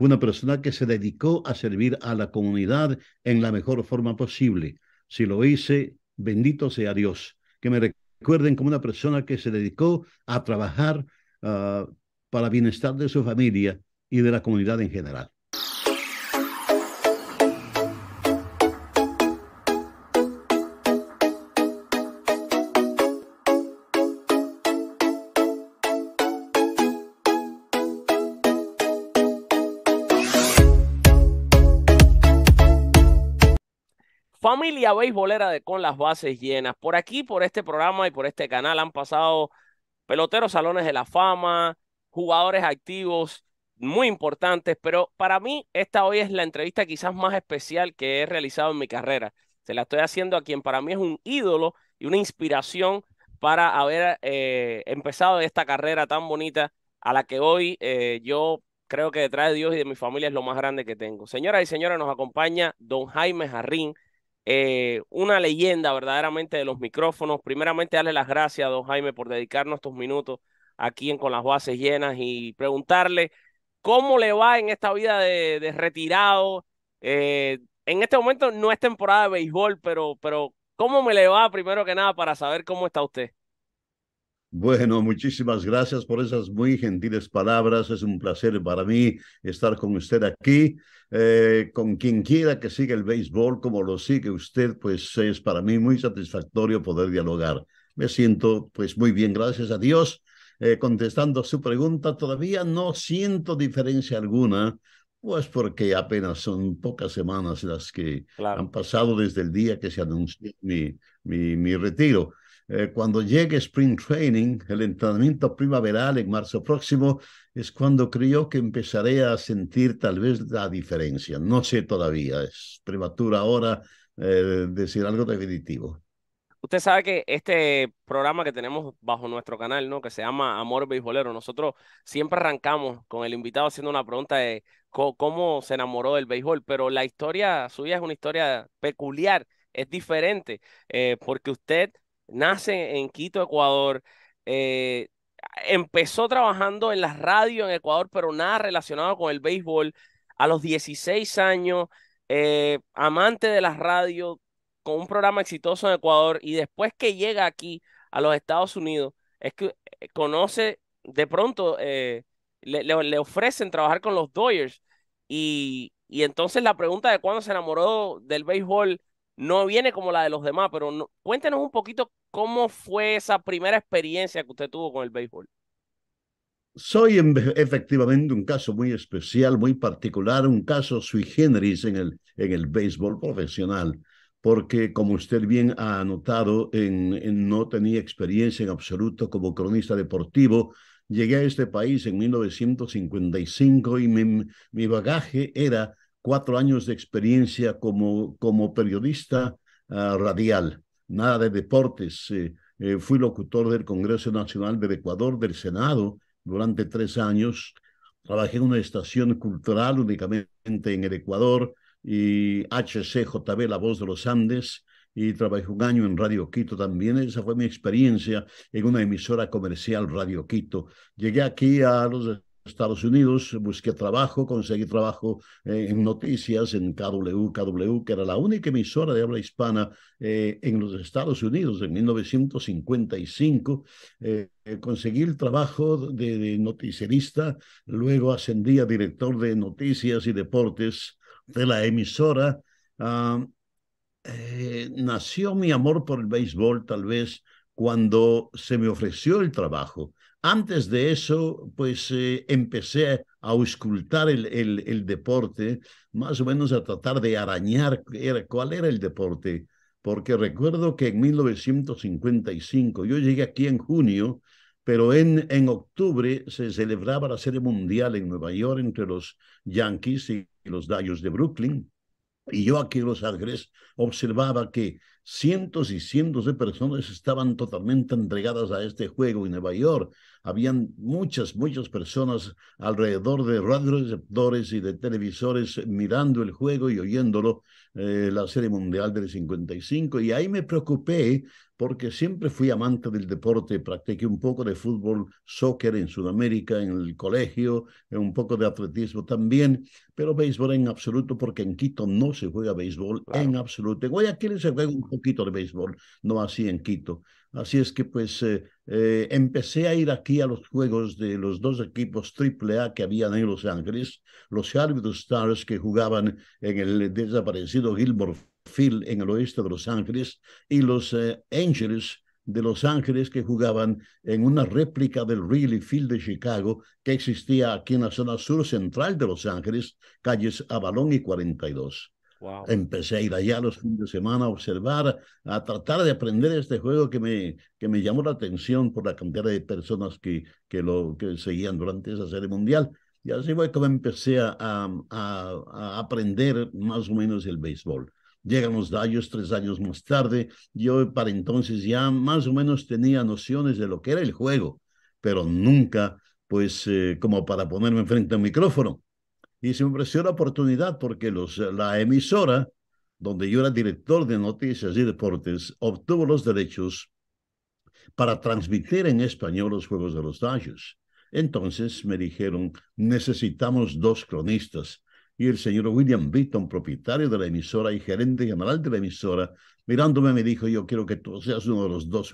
una persona que se dedicó a servir a la comunidad en la mejor forma posible. Si lo hice, bendito sea Dios. Que me recuerden como una persona que se dedicó a trabajar para ah, para bienestar de su familia y de la comunidad en general. Familia beisbolera de Con las Bases Llenas. Por aquí, por este programa y por este canal han pasado peloteros salones de la fama, jugadores activos muy importantes, pero para mí esta hoy es la entrevista quizás más especial que he realizado en mi carrera. Se la estoy haciendo a quien para mí es un ídolo y una inspiración para haber eh, empezado esta carrera tan bonita a la que hoy eh, yo creo que detrás de Dios y de mi familia es lo más grande que tengo. Señoras y señores, nos acompaña don Jaime Jarrín, eh, una leyenda verdaderamente de los micrófonos. Primeramente, darle las gracias a don Jaime por dedicarnos estos minutos aquí en Con las Bases Llenas y preguntarle cómo le va en esta vida de, retirado. Eh, en este momento no es temporada de béisbol, pero, pero ¿cómo me le va primero que nada para saber cómo está usted? Bueno, muchísimas gracias por esas muy gentiles palabras. Es un placer para mí estar con usted aquí. Eh, con quien quiera que siga el béisbol, como lo sigue usted, pues es para mí muy satisfactorio poder dialogar. Me siento pues muy bien, gracias a Dios. Eh, contestando su pregunta, todavía no siento diferencia alguna, pues porque apenas son pocas semanas las que han pasado desde el día que se anunció mi, mi, mi retiro. Eh, cuando llegue Spring Training, el entrenamiento primaveral en marzo próximo, es cuando creo que empezaré a sentir tal vez la diferencia. No sé todavía, es prematura ahora eh, decir algo definitivo. Usted sabe que este programa que tenemos bajo nuestro canal, ¿no? Que se llama Amor Beisbolero, nosotros siempre arrancamos con el invitado haciendo una pregunta de cómo, se enamoró del béisbol, pero la historia suya es una historia peculiar, es diferente, eh, porque usted nace en Quito, Ecuador. Eh, empezó trabajando en la radio en Ecuador, pero nada relacionado con el béisbol. A los 16 años, eh, amante de la radio, con un programa exitoso en Ecuador, y después que llega aquí a los Estados Unidos, es que eh, conoce de pronto, le, ofrecen trabajar con los Doyers. Y, y entonces la pregunta de cuándo se enamoró del béisbol no viene como la de los demás, pero cuéntenos un poquito cómo fue esa primera experiencia que usted tuvo con el béisbol. Soy efectivamente un caso muy especial, muy particular, un caso sui generis en el, en el béisbol profesional, porque como usted bien ha anotado, no tenía experiencia en absoluto como cronista deportivo. Llegué a este país en 1955 y mi, mi bagaje era cuatro años de experiencia como, como periodista ah, radial, nada de deportes. Eh, eh, fui locutor del Congreso Nacional del Ecuador, del Senado, durante tres años. Trabajé en una estación cultural únicamente en el Ecuador y HCJB, La Voz de los Andes, y trabajé un año en Radio Quito también. Esa fue mi experiencia en una emisora comercial, Radio Quito. Llegué aquí a los Estados Unidos, busqué trabajo, conseguí trabajo eh, en noticias en KW, que era la única emisora de habla hispana eh, en los Estados Unidos en 1955. Eh, conseguí el trabajo de, noticierista, luego ascendí a director de noticias y deportes de la emisora. Ah, nació mi amor por el béisbol tal vez cuando se me ofreció el trabajo antes de eso, pues eh, empecé a auscultar el, deporte, más o menos a tratar de arañar cuál era el deporte, porque recuerdo que en 1955, yo llegué aquí en junio, pero en, en octubre se celebraba la Serie Mundial en Nueva York entre los Yankees y los Dayos de Brooklyn, y yo aquí en Los Ángeles observaba que Cientos y cientos de personas estaban totalmente entregadas a este juego en Nueva York. Habían muchas, muchas personas alrededor de receptores y de televisores mirando el juego y oyéndolo, eh, la Serie Mundial del 55. Y ahí me preocupé porque siempre fui amante del deporte, practiqué un poco de fútbol, soccer en Sudamérica, en el colegio, un poco de atletismo también, pero béisbol en absoluto porque en Quito no se juega béisbol en absoluto. En Guayaquil se juega un poco Quito de béisbol, no así en Quito. Así es que pues eh, eh, empecé a ir aquí a los juegos de los dos equipos AAA que habían en Los Ángeles, los Harvard Stars que jugaban en el desaparecido Gilmore Field en el oeste de Los Ángeles y los eh, Angels de Los Ángeles que jugaban en una réplica del Really Field de Chicago que existía aquí en la zona sur central de Los Ángeles, calles Avalón y 42. Empecé a ir allá los fines de semana a observar, a tratar de aprender este juego que me, que me llamó la atención por la cantidad de personas que, que lo que seguían durante esa serie mundial. Y así fue como empecé a, a, a aprender más o menos el béisbol. Llegan los daños tres años más tarde. Yo para entonces ya más o menos tenía nociones de lo que era el juego, pero nunca pues eh, como para ponerme frente a un micrófono y se me ofreció la oportunidad porque eh, la emisora, donde yo era director de noticias y deportes, obtuvo los derechos para transmitir en español los Juegos de los Dodgers. Entonces me dijeron, necesitamos dos cronistas. Y el señor William Beaton, propietario de la emisora y gerente general de la emisora, mirándome me dijo, yo quiero que tú seas uno de los dos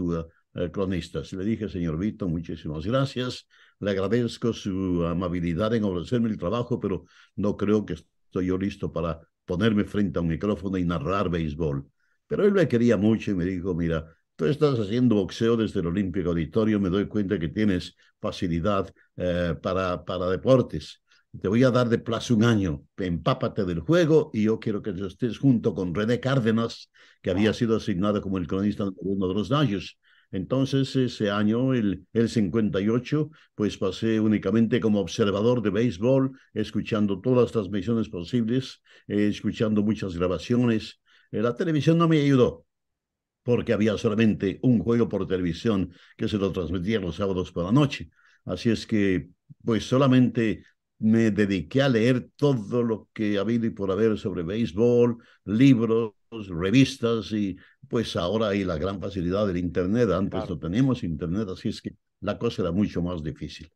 eh, cronistas. Le dije, señor Vito, muchísimas gracias. Le agradezco su amabilidad en ofrecerme el trabajo, pero no creo que estoy yo listo para ponerme frente a un micrófono y narrar béisbol. Pero él me quería mucho y me dijo, mira, tú estás haciendo boxeo desde el Olímpico Auditorio, me doy cuenta que tienes facilidad eh, para, para deportes. Te voy a dar de plazo un año, empápate del juego y yo quiero que estés junto con René Cárdenas, que había ah. sido asignado como el cronista de uno de los Dodgers. Entonces, ese año, el, el 58, pues pasé únicamente como observador de béisbol, escuchando todas las transmisiones posibles, eh, escuchando muchas grabaciones. Eh, la televisión no me ayudó, porque había solamente un juego por televisión que se lo transmitía los sábados por la noche. Así es que, pues solamente me dediqué a leer todo lo que ha habido y por haber sobre béisbol, libros, revistas y pues ahora hay la gran facilidad del Internet. Antes no teníamos Internet, así es que la cosa era mucho más difícil.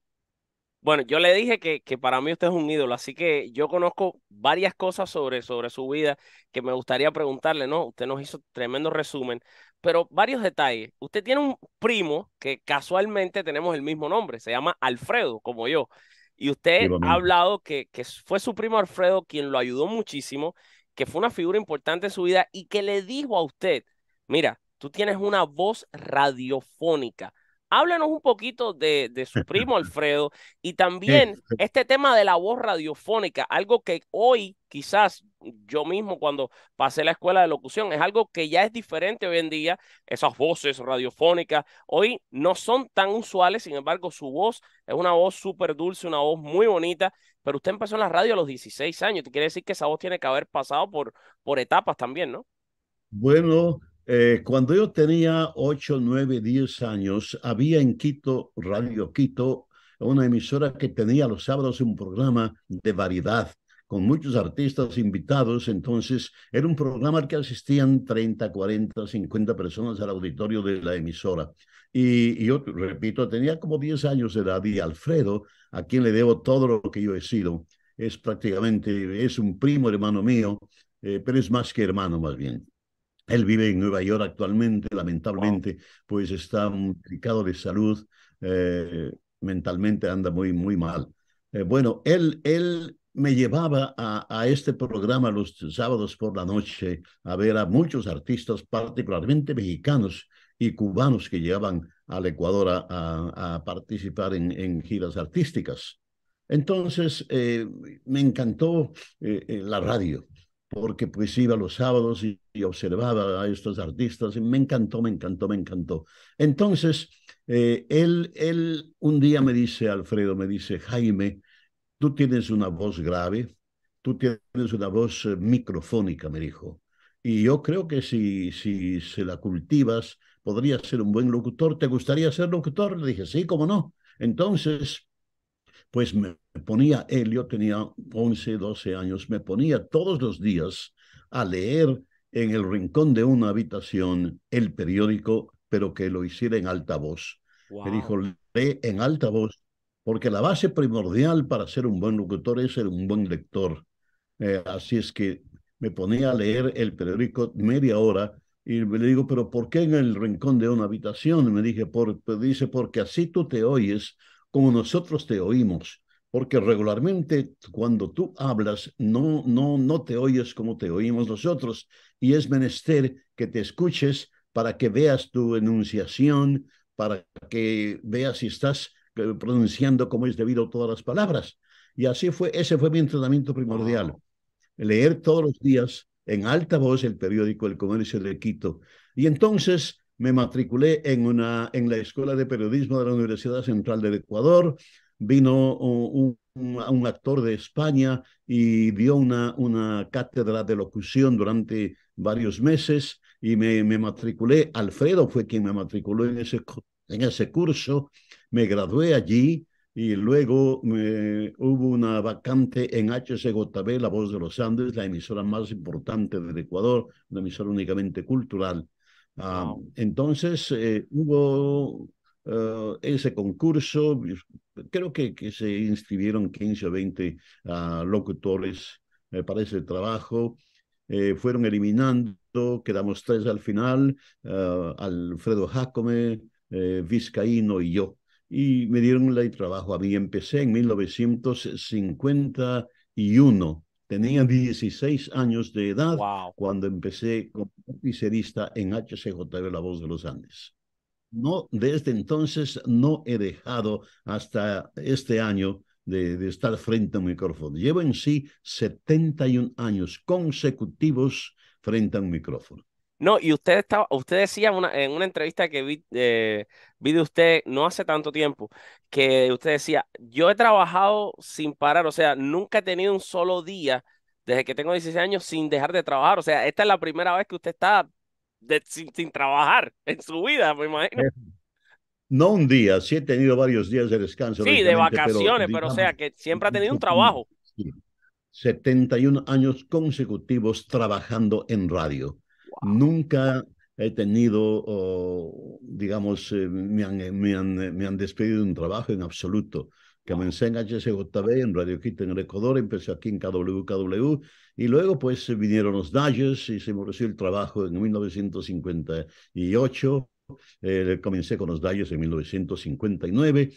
Bueno, yo le dije que, que, para mí usted es un ídolo, así que yo conozco varias cosas sobre, sobre su vida que me gustaría preguntarle, ¿no? Usted nos hizo tremendo resumen, pero varios detalles. Usted tiene un primo que casualmente tenemos el mismo nombre, se llama Alfredo, como yo. Y usted ha hablado que, que fue su primo Alfredo quien lo ayudó muchísimo que fue una figura importante en su vida y que le dijo a usted, mira, tú tienes una voz radiofónica. Háblenos un poquito de, de su primo Alfredo y también este tema de la voz radiofónica, algo que hoy quizás yo mismo cuando pasé la escuela de locución. Es algo que ya es diferente hoy en día. Esas voces radiofónicas hoy no son tan usuales, sin embargo, su voz es una voz súper dulce, una voz muy bonita, pero usted empezó en la radio a los 16 años. Quiere decir que esa voz tiene que haber pasado por, por etapas también, ¿no? Bueno, eh, cuando yo tenía 8, 9, 10 años, había en Quito, Radio Quito, una emisora que tenía los sábados un programa de variedad con muchos artistas invitados. Entonces, era un programa al que asistían 30, 40, 50 personas al auditorio de la emisora. Y, yo, repito, tenía como 10 años de edad y Alfredo, a quien le debo todo lo que yo he sido, es prácticamente, es un primo hermano mío, eh, pero es más que hermano más bien. Él vive en Nueva York actualmente, lamentablemente, pues está complicado de salud, eh, mentalmente anda muy, muy mal. Eh, bueno, él, él me llevaba a, este programa los sábados por la noche a ver a muchos artistas, particularmente mexicanos y cubanos que llegaban al Ecuador a, participar en, giras artísticas. Entonces, eh, me encantó eh, eh, la radio, porque pues iba los sábados y, observaba a estos artistas y me encantó, me encantó, me encantó. Entonces, él, él un día me dice, Alfredo, me dice, Jaime, tú tienes una voz grave, tú tienes una voz eh, microfónica, me dijo. Y yo creo que si, si se la cultivas, podría ser un buen locutor. ¿Te gustaría ser locutor? Le dije, sí, cómo no. Entonces, pues me ponía él, yo tenía 11, 12 años, me ponía todos los días a leer en el rincón de una habitación el periódico, pero que lo hiciera en alta voz. Me dijo, lee en alta voz porque la base primordial para ser un buen locutor es ser un buen lector. Eh, así es que me ponía a leer el periódico media hora y le digo, pero ¿por qué en el rincón de una habitación? me dije, por, pues dice, porque así tú te oyes como nosotros te oímos, porque regularmente cuando tú hablas no, no, no te oyes como te oímos nosotros y es menester que te escuches para que veas tu enunciación, para que veas si estás pronunciando como es debido todas las palabras. Y así fue, ese fue mi entrenamiento primordial. Leer todos los días en alta voz el periódico El Comercio de Quito. Y entonces me matriculé en, una, en la Escuela de Periodismo de la Universidad Central del Ecuador. Vino un, actor de España y dio una, una cátedra de locución durante varios meses y me, me matriculé. Alfredo fue quien me matriculó en ese, en ese curso me gradué allí y luego eh, hubo una vacante en HCJB, La Voz de los Andes, la emisora más importante del Ecuador, una emisora únicamente cultural. Ah, entonces eh, hubo eh, ese concurso, creo que, se inscribieron 15 o 20 ah, locutores para ese trabajo. fueron eliminando, quedamos tres al final, ah, Alfredo Jacome, Vizcaíno y yo y me dieron el trabajo a mí. Empecé en 1951. Tenía 16 años de edad cuando empecé como pizzerista en HCJB La Voz de los Andes. No, desde entonces no he dejado hasta este año de, de estar frente a un micrófono. Llevo en sí 71 años consecutivos frente a un micrófono. No, y usted estaba, usted decía en una entrevista que eh, vi, de usted no hace tanto tiempo, que usted decía, yo he trabajado sin parar, o sea, nunca he tenido un solo día desde que tengo 16 años sin dejar de trabajar, o sea, esta es la primera vez que usted está sin, trabajar en su vida, me imagino. Eh, no un día, sí he tenido varios días de descanso. Sí, de vacaciones, pero, pero, o sea, que siempre ha tenido un trabajo. 71 años consecutivos trabajando en radio Nunca he tenido, digamos, eh, eh, eh, me, han, despedido de un trabajo en absoluto. Comencé en HSJB, en Radio Quito, en el Ecuador, empecé aquí en KWKW, y luego pues vinieron los Dalles y se me ofreció el trabajo en 1958. comencé con los Dalles en 1959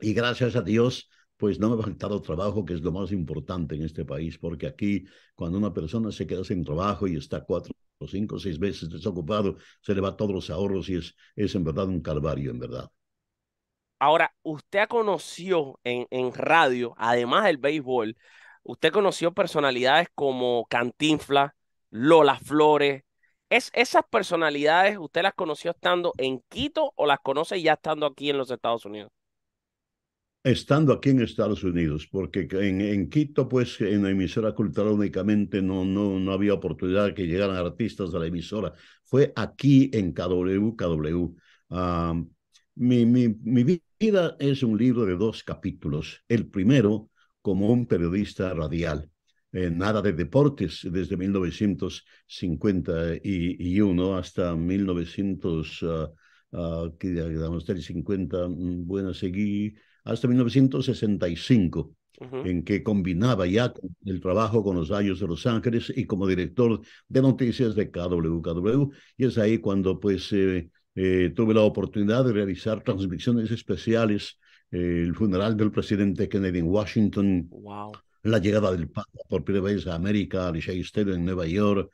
y gracias a Dios pues no me ha faltado trabajo, que es lo más importante en este país, porque aquí cuando una persona se queda sin trabajo y está cuatro cinco o seis veces desocupado, se le va todos los ahorros y es, es en verdad un calvario, en verdad. Ahora, usted conoció en, en radio, además del béisbol, usted conoció personalidades como Cantinfla, Lola Flores. ¿Es, ¿Esas personalidades usted las conoció estando en Quito o las conoce ya estando aquí en los Estados Unidos? Estando aquí en Estados Unidos, porque en, Quito, pues en la emisora cultural únicamente no, no, no había oportunidad de que llegaran artistas de la emisora. Fue aquí en KW, mi, vida es un libro de dos capítulos. El primero, como un periodista radial. Eh, nada de deportes desde 1951 hasta 1900, 50, ah, ah, mm, bueno, seguí hasta 1965, en que combinaba ya el trabajo con los Ayos de Los Ángeles y como director de noticias de KWKW. Y es ahí cuando pues eh, eh, tuve la oportunidad de realizar transmisiones especiales, eh, el funeral del presidente Kennedy en Washington. la llegada del Papa por primera vez a América, Alicia Shakespeare en Nueva York,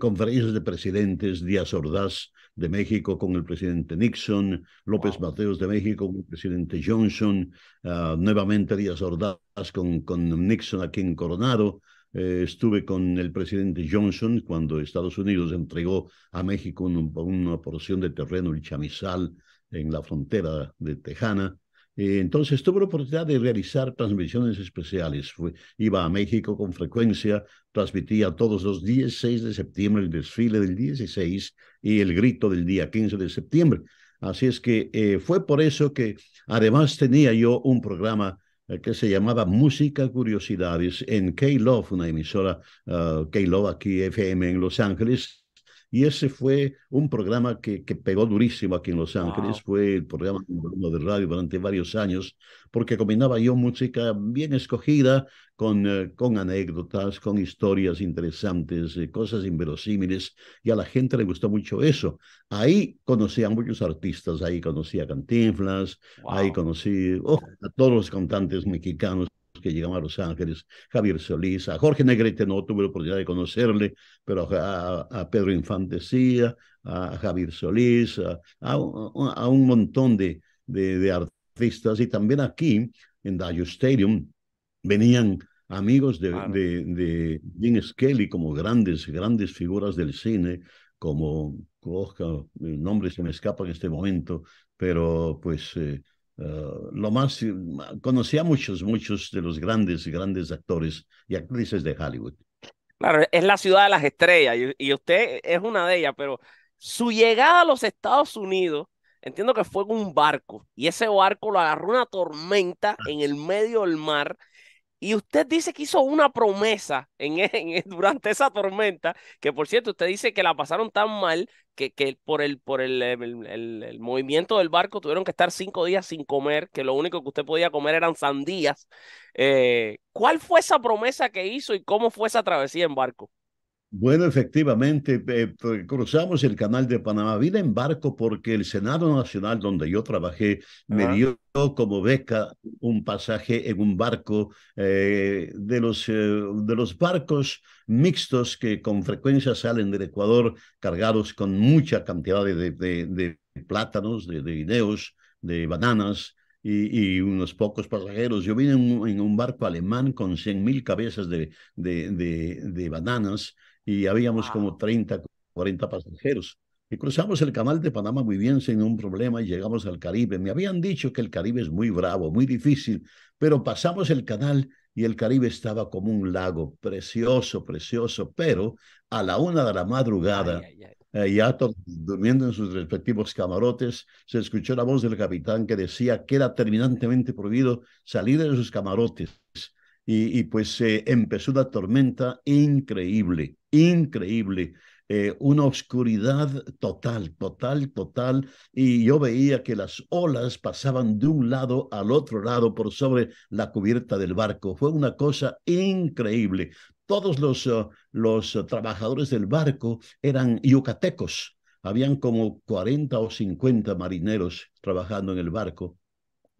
conferencias de presidentes, Díaz Ordaz, de México con el presidente Nixon, López Mateos de México con el presidente Johnson, ah, nuevamente Díaz Ordaz con, con Nixon aquí en Coronado. Eh, estuve con el presidente Johnson cuando Estados Unidos entregó a México una porción de terreno, el chamizal, en la frontera de Tejana. Eh, entonces tuve la oportunidad de realizar transmisiones especiales. iba a México con frecuencia, transmitía todos los 16 de septiembre el desfile del 16 y el grito del día 15 de septiembre. Así es que eh, fue por eso que además tenía yo un programa eh, que se llamaba Música Curiosidades en K-Love, una emisora ah, K-Love aquí FM en Los Ángeles, y ese fue un programa que, que pegó durísimo aquí en Los Ángeles. Fue el programa de radio durante varios años, porque combinaba yo música bien escogida con, eh, con anécdotas, con historias interesantes, eh, cosas inverosímiles, y a la gente le gustó mucho eso. Ahí conocí a muchos artistas, ahí conocí a Cantinflas, ahí conocí oh, a todos los cantantes mexicanos que llegaban a Los Ángeles, Javier Solís, a Jorge Negrete no tuve la oportunidad de conocerle, pero a, Pedro infantesía a Javier Solís, a, a, un montón de, de, artistas. Y también aquí, en Dayo Stadium, venían amigos de, de, Jim Skelly como grandes, grandes figuras del cine, como, oh, el eh, nombre se me escapa en este momento, pero pues... Eh, eh, lo más, conocía muchos, muchos de los grandes, grandes actores y actrices de Hollywood. Claro, es la ciudad de las estrellas y, y usted es una de ellas, pero su llegada a los Estados Unidos, entiendo que fue con un barco y ese barco lo agarró una tormenta en el medio del mar y usted dice que hizo una promesa en, e, e, durante esa tormenta, que por cierto, usted dice que la pasaron tan mal que, que por, el, por el, movimiento del barco tuvieron que estar cinco días sin comer, que lo único que usted podía comer eran sandías. Eh, ¿Cuál fue esa promesa que hizo y cómo fue esa travesía en barco? Bueno, efectivamente, eh, pues, cruzamos el canal de Panamá. Vine en barco porque el Senado Nacional, donde yo trabajé, me dio como beca un pasaje en un barco eh, de, los, eh, de los barcos mixtos que con frecuencia salen del Ecuador cargados con mucha cantidad de, plátanos, de, de de bananas, y, unos pocos pasajeros. Yo vine en un, barco alemán con 100.000 cabezas de, bananas y habíamos como 30, 40 pasajeros. Y cruzamos el canal de Panamá muy bien, sin un problema, y llegamos al Caribe. Me habían dicho que el Caribe es muy bravo, muy difícil, pero pasamos el canal y el Caribe estaba como un lago, precioso, precioso, pero a la una de la madrugada, eh, ya todos durmiendo en sus respectivos camarotes, se escuchó la voz del capitán que decía que era terminantemente prohibido salir de sus camarotes y, pues eh, empezó una tormenta increíble, increíble. Eh, una oscuridad total, total, total, y yo veía que las olas pasaban de un lado al otro lado por sobre la cubierta del barco. Fue una cosa increíble. Todos los, uh, los trabajadores del barco eran yucatecos. Habían como 40 o 50 marineros trabajando en el barco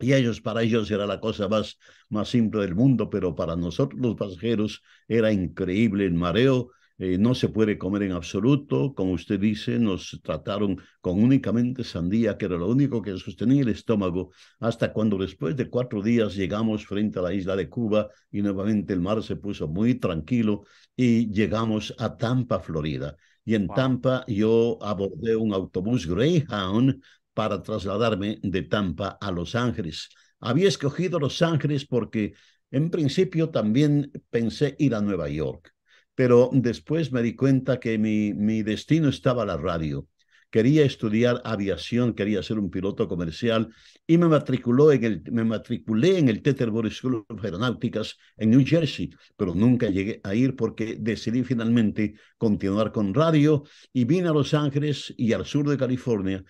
y ellos, para ellos era la cosa más, más simple del mundo, pero para nosotros los pasajeros era increíble el mareo, eh, no se puede comer en absoluto, como usted dice, nos trataron con únicamente sandía, que era lo único que sostenía el estómago, hasta cuando después de cuatro días llegamos frente a la isla de Cuba y nuevamente el mar se puso muy tranquilo y llegamos a Tampa, Florida. Y en Tampa yo abordé un autobús Greyhound para trasladarme de Tampa a Los Ángeles. Había escogido Los Ángeles porque en principio también pensé ir a Nueva York, pero después me di cuenta que mi, destino estaba la radio. Quería estudiar aviación, quería ser un piloto comercial y me, matriculó en el, me matriculé en el Teterboro School of Aeronáuticas en New Jersey, pero nunca llegué a ir porque decidí finalmente continuar con radio y vine a Los Ángeles y al sur de California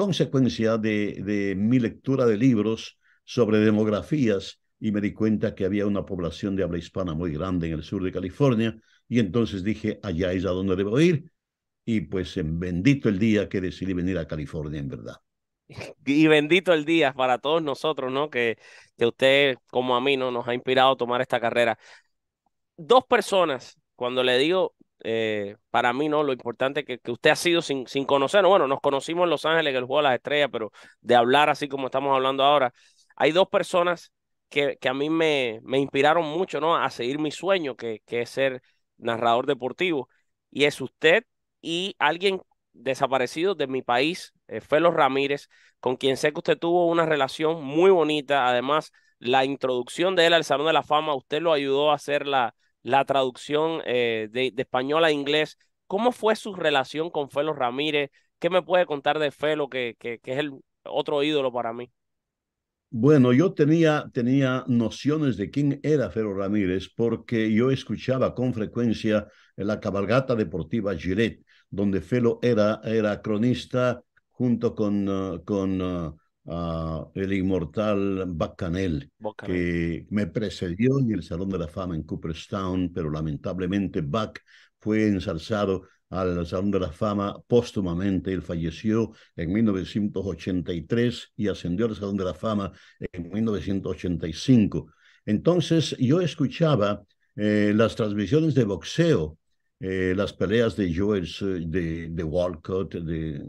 consecuencia de, mi lectura de libros sobre demografías y me di cuenta que había una población de habla hispana muy grande en el sur de California y entonces dije, allá es a donde debo ir y pues en bendito el día que decidí venir a California en verdad. Y bendito el día para todos nosotros, ¿no? Que, que usted, como a mí, ¿no? nos ha inspirado a tomar esta carrera. Dos personas, cuando le digo eh, para mí, ¿no? Lo importante que, que usted ha sido sin, sin conocer, bueno, nos conocimos en Los Ángeles, en el Juego de las Estrellas, pero de hablar así como estamos hablando ahora, hay dos personas que, que a mí me, me, inspiraron mucho, ¿no? A seguir mi sueño, que, que, es ser narrador deportivo, y es usted y alguien desaparecido de mi país, eh, fue Felo Ramírez, con quien sé que usted tuvo una relación muy bonita, además la introducción de él al Salón de la Fama, usted lo ayudó a hacer la, la traducción eh, de, español a inglés. ¿Cómo fue su relación con Felo Ramírez? ¿Qué me puede contar de Felo, que, que, es el otro ídolo para mí? Bueno, yo tenía, tenía nociones de quién era Felo Ramírez porque yo escuchaba con frecuencia la cabalgata deportiva Gillette, donde Felo era, era cronista junto con, eh, con eh, el inmortal Buck que me precedió en el Salón de la Fama en Cooperstown, pero lamentablemente Buck fue ensalzado al Salón de la Fama póstumamente. Él falleció en 1983 y ascendió al Salón de la Fama en 1985. Entonces yo escuchaba eh, las transmisiones de boxeo eh, las peleas de Joel, eh, de, de Walcott, de,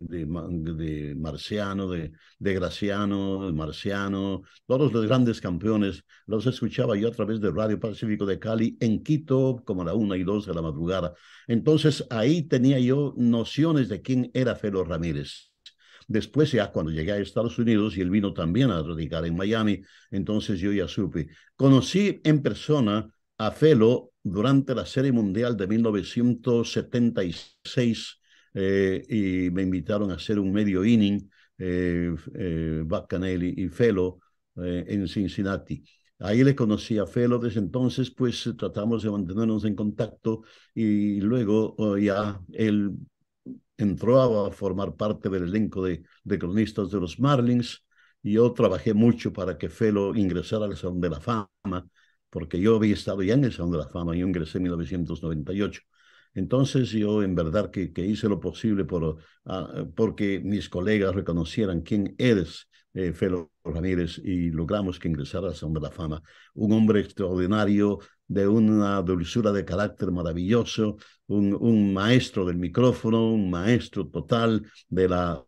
de, Marciano, de, de Graciano, de Marciano, todos los grandes campeones, los escuchaba yo a través de Radio Pacífico de Cali en Quito, como a la una y dos de la madrugada. Entonces ahí tenía yo nociones de quién era Felo Ramírez. Después ya cuando llegué a Estados Unidos y él vino también a radicar en Miami, entonces yo ya supe. Conocí en persona a Felo durante la Serie Mundial de 1976 eh, y me invitaron a hacer un medio inning, eh, eh y Felo eh, en Cincinnati. Ahí le conocí a Felo desde entonces, pues tratamos de mantenernos en contacto y luego oh, ya él entró a formar parte del elenco de, de cronistas de los Marlins. Y yo trabajé mucho para que Felo ingresara al Salón de la Fama porque yo había estado ya en el Salón de la Fama, yo ingresé en 1998. Entonces yo en verdad que, hice lo posible por, ah, porque mis colegas reconocieran quién eres, Félix eh, Felo Ramírez, y logramos que ingresara al Salón de la Fama. Un hombre extraordinario, de una dulzura de carácter maravilloso, un, un maestro del micrófono, un maestro total de la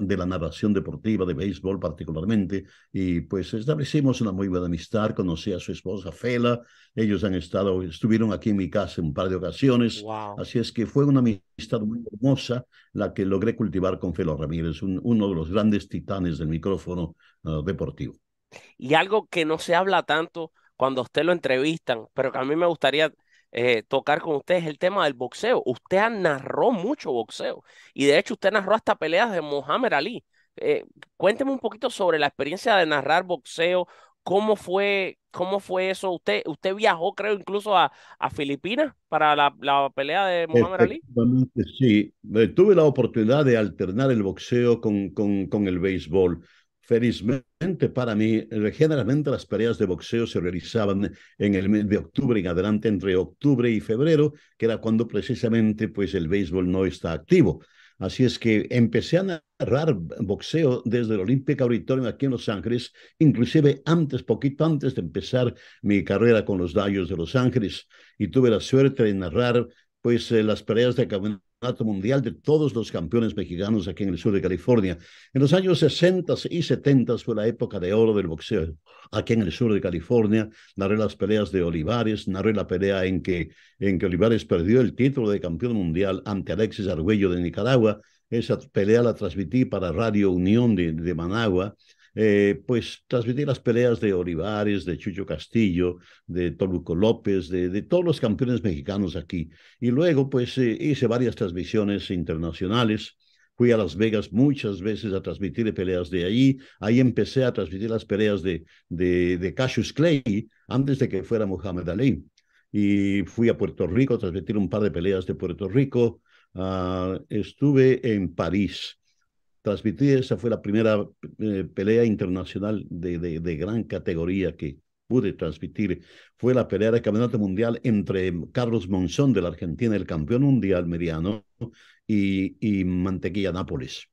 de la narración deportiva, de béisbol particularmente, y pues establecimos una muy buena amistad, conocí a su esposa Fela, ellos han estado, estuvieron aquí en mi casa un par de ocasiones, así es que fue una amistad muy hermosa la que logré cultivar con Felo Ramírez, uno de los grandes titanes del micrófono ah, deportivo. Y algo que no se habla tanto cuando usted lo entrevistan, pero que a mí me gustaría eh, tocar con ustedes el tema del boxeo. Usted narró mucho boxeo y de hecho usted narró hasta peleas de Muhammad Ali. Eh, cuénteme un poquito sobre la experiencia de narrar boxeo, cómo fue, cómo fue eso. Usted, usted viajó, creo, incluso a, a Filipinas para la, la, pelea de Muhammad Ali. Sí, tuve la oportunidad de alternar el boxeo con, con, con el béisbol. Felizmente para mí, eh, generalmente las peleas de boxeo se realizaban en el mes de octubre en adelante, entre octubre y febrero, que era cuando precisamente pues, el béisbol no está activo. Así es que empecé a narrar boxeo desde el Olympic Auditorium aquí en Los Ángeles, inclusive antes, poquito antes de empezar mi carrera con los Dallos de Los Ángeles, y tuve la suerte de narrar pues eh, las peleas de mundial de todos los campeones mexicanos aquí en el sur de California. En los años 60 y 70 fue la época de oro del boxeo aquí en el sur de California. Narré las peleas de Olivares, narré la pelea en que, en que Olivares perdió el título de campeón mundial ante Alexis Arguello de Nicaragua. Esa pelea la transmití para Radio Unión de Managua eh, pues transmitir las peleas de Olivares, de Chucho Castillo, de Toluco López, de, todos los campeones mexicanos aquí. Y luego, pues eh, hice varias transmisiones internacionales. Fui a Las Vegas muchas veces a transmitir peleas de ahí, Ahí empecé a transmitir las peleas de, de, Cassius Clay antes de que fuera Muhammad Ali. Y fui a Puerto Rico a transmitir un par de peleas de Puerto Rico. Ah, estuve en París transmitir. Esa fue la primera eh, pelea internacional de, de, gran categoría que pude transmitir. Fue la pelea de campeonato mundial entre Carlos Monzón de la Argentina, el campeón mundial mediano, y, Mantequilla Nápoles.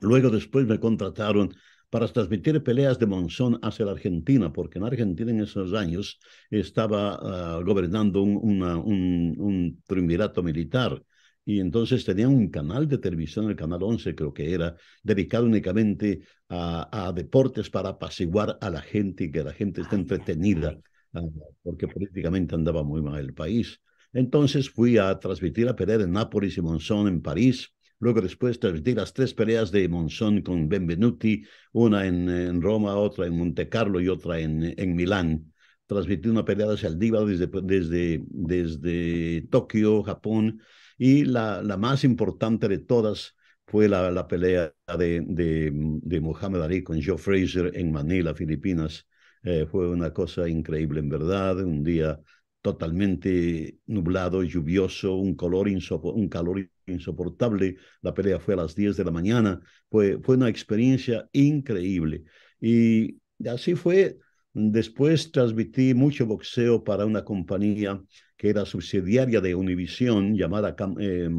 Luego después me contrataron para transmitir peleas de Monzón hacia la Argentina, porque en Argentina en esos años estaba ah, gobernando un, un, un, triunvirato militar y entonces tenía un canal de televisión, el canal 11 creo que era, dedicado únicamente a, deportes para apaciguar a la gente y que la gente esté entretenida, ah, porque políticamente andaba muy mal el país. Entonces fui a transmitir la pelea de Nápoles y Monzón en París, luego después transmití las tres peleas de Monzón con Benvenuti, una en, Roma, otra en Monte Carlo y otra en, en Milán transmití una pelea de Saldívar desde, desde, desde Tokio, Japón, y la, la más importante de todas fue la, pelea de, de, mm, de Muhammad Ali con Joe Fraser en Manila, Filipinas. Eh, fue una cosa increíble, en verdad. Un día totalmente nublado, lluvioso, un, color un calor insoportable. La pelea fue a las 10 de la mañana. Fue, fue una experiencia increíble. Y así fue Después transmití mucho boxeo para una compañía que era subsidiaria de Univisión, llamada eh,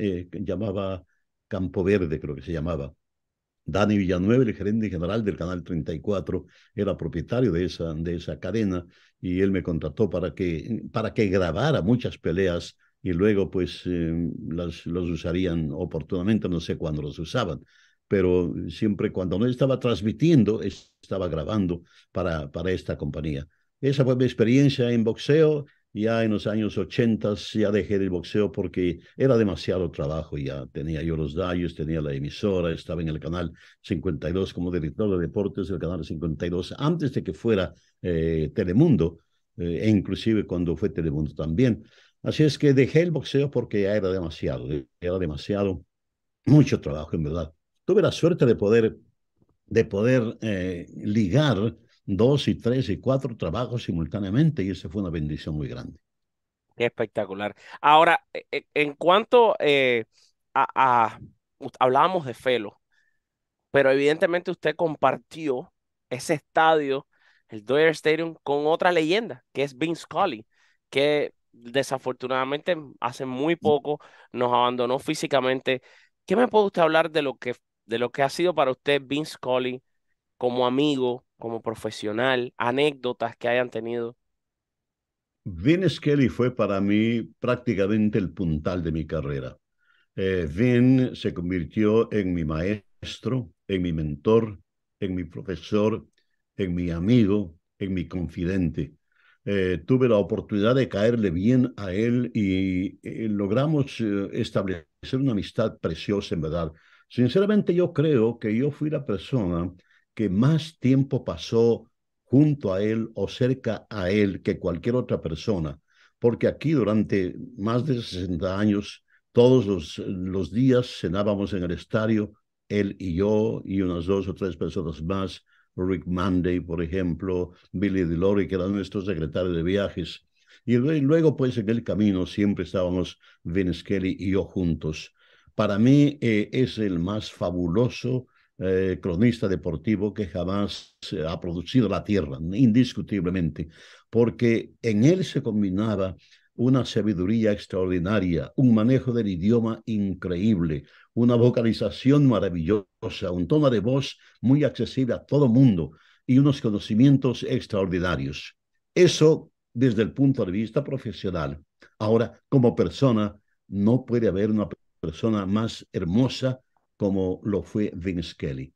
eh, llamaba Campo Verde, creo que se llamaba. Dani Villanueva, el gerente general del Canal 34, era propietario de esa, de esa cadena y él me contrató para que, para que grabara muchas peleas y luego pues eh, los usarían oportunamente, no sé cuándo los usaban pero siempre cuando no estaba transmitiendo, estaba grabando para, para esta compañía. Esa fue mi experiencia en boxeo. Ya en los años 80 ya dejé el boxeo porque era demasiado trabajo. Ya tenía yo los daños, tenía la emisora, estaba en el canal 52 como director de deportes del canal 52 antes de que fuera eh, Telemundo, eh, e inclusive cuando fue Telemundo también. Así es que dejé el boxeo porque ya era demasiado, era demasiado, mucho trabajo en verdad tuve la suerte de poder, de poder eh, ligar dos y tres y cuatro trabajos simultáneamente y ese fue una bendición muy grande. espectacular. Ahora, e, e, en cuanto eh, a, hablábamos de Felo, pero evidentemente usted compartió ese estadio, el Doyer Stadium, con otra leyenda, que es Vince Scully, que desafortunadamente hace muy poco nos abandonó físicamente. ¿Qué me puede usted hablar de lo que de lo que ha sido para usted Vince Scully como amigo, como profesional, anécdotas que hayan tenido. Vince Scully fue para mí prácticamente el puntal de mi carrera. Eh, se convirtió en mi maestro, en mi mentor, en mi profesor, en mi amigo, en mi confidente. Eh, tuve la oportunidad de caerle bien a él y eh, logramos eh, establecer una amistad preciosa, en verdad. Sinceramente yo creo que yo fui la persona que más tiempo pasó junto a él o cerca a él que cualquier otra persona, porque aquí durante más de 60 años, todos los, días cenábamos en el estadio, él y yo y unas dos o tres personas más, Rick Monday, por ejemplo, Billy DeLore, que era nuestro secretario de viajes. Y luego, pues, en el camino siempre estábamos Vince Kelly y yo juntos. Para mí eh, es el más fabuloso eh, cronista deportivo que jamás eh, ha producido la Tierra, indiscutiblemente, porque en él se combinaba una sabiduría extraordinaria, un manejo del idioma increíble, una vocalización maravillosa, un tono de voz muy accesible a todo mundo y unos conocimientos extraordinarios. Eso desde el punto de vista profesional. Ahora, como persona, no puede haber una persona más hermosa como lo fue Vince Kelly.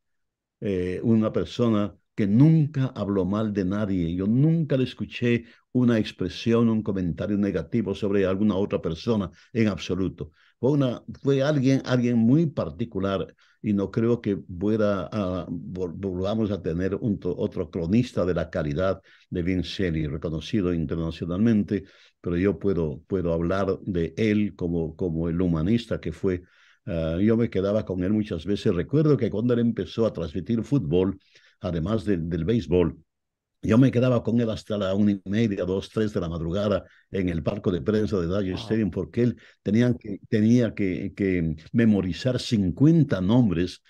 Eh, una persona que nunca habló mal de nadie. Yo nunca le escuché una expresión, un comentario negativo sobre alguna otra persona en absoluto. Fue, una, fue alguien, alguien muy particular y no creo que pueda, a ah, volvamos a tener un otro cronista de la calidad de Vince Kelly, reconocido internacionalmente pero yo puedo, puedo hablar de él como, como el humanista que fue. Ah, yo me quedaba con él muchas veces. Recuerdo que cuando él empezó a transmitir fútbol, además del béisbol, yo me quedaba con él hasta la una y media, dos, tres de la madrugada en el parco de prensa de Dodger Stadium, porque él tenían que, tenía que, que memorizar 50 nombres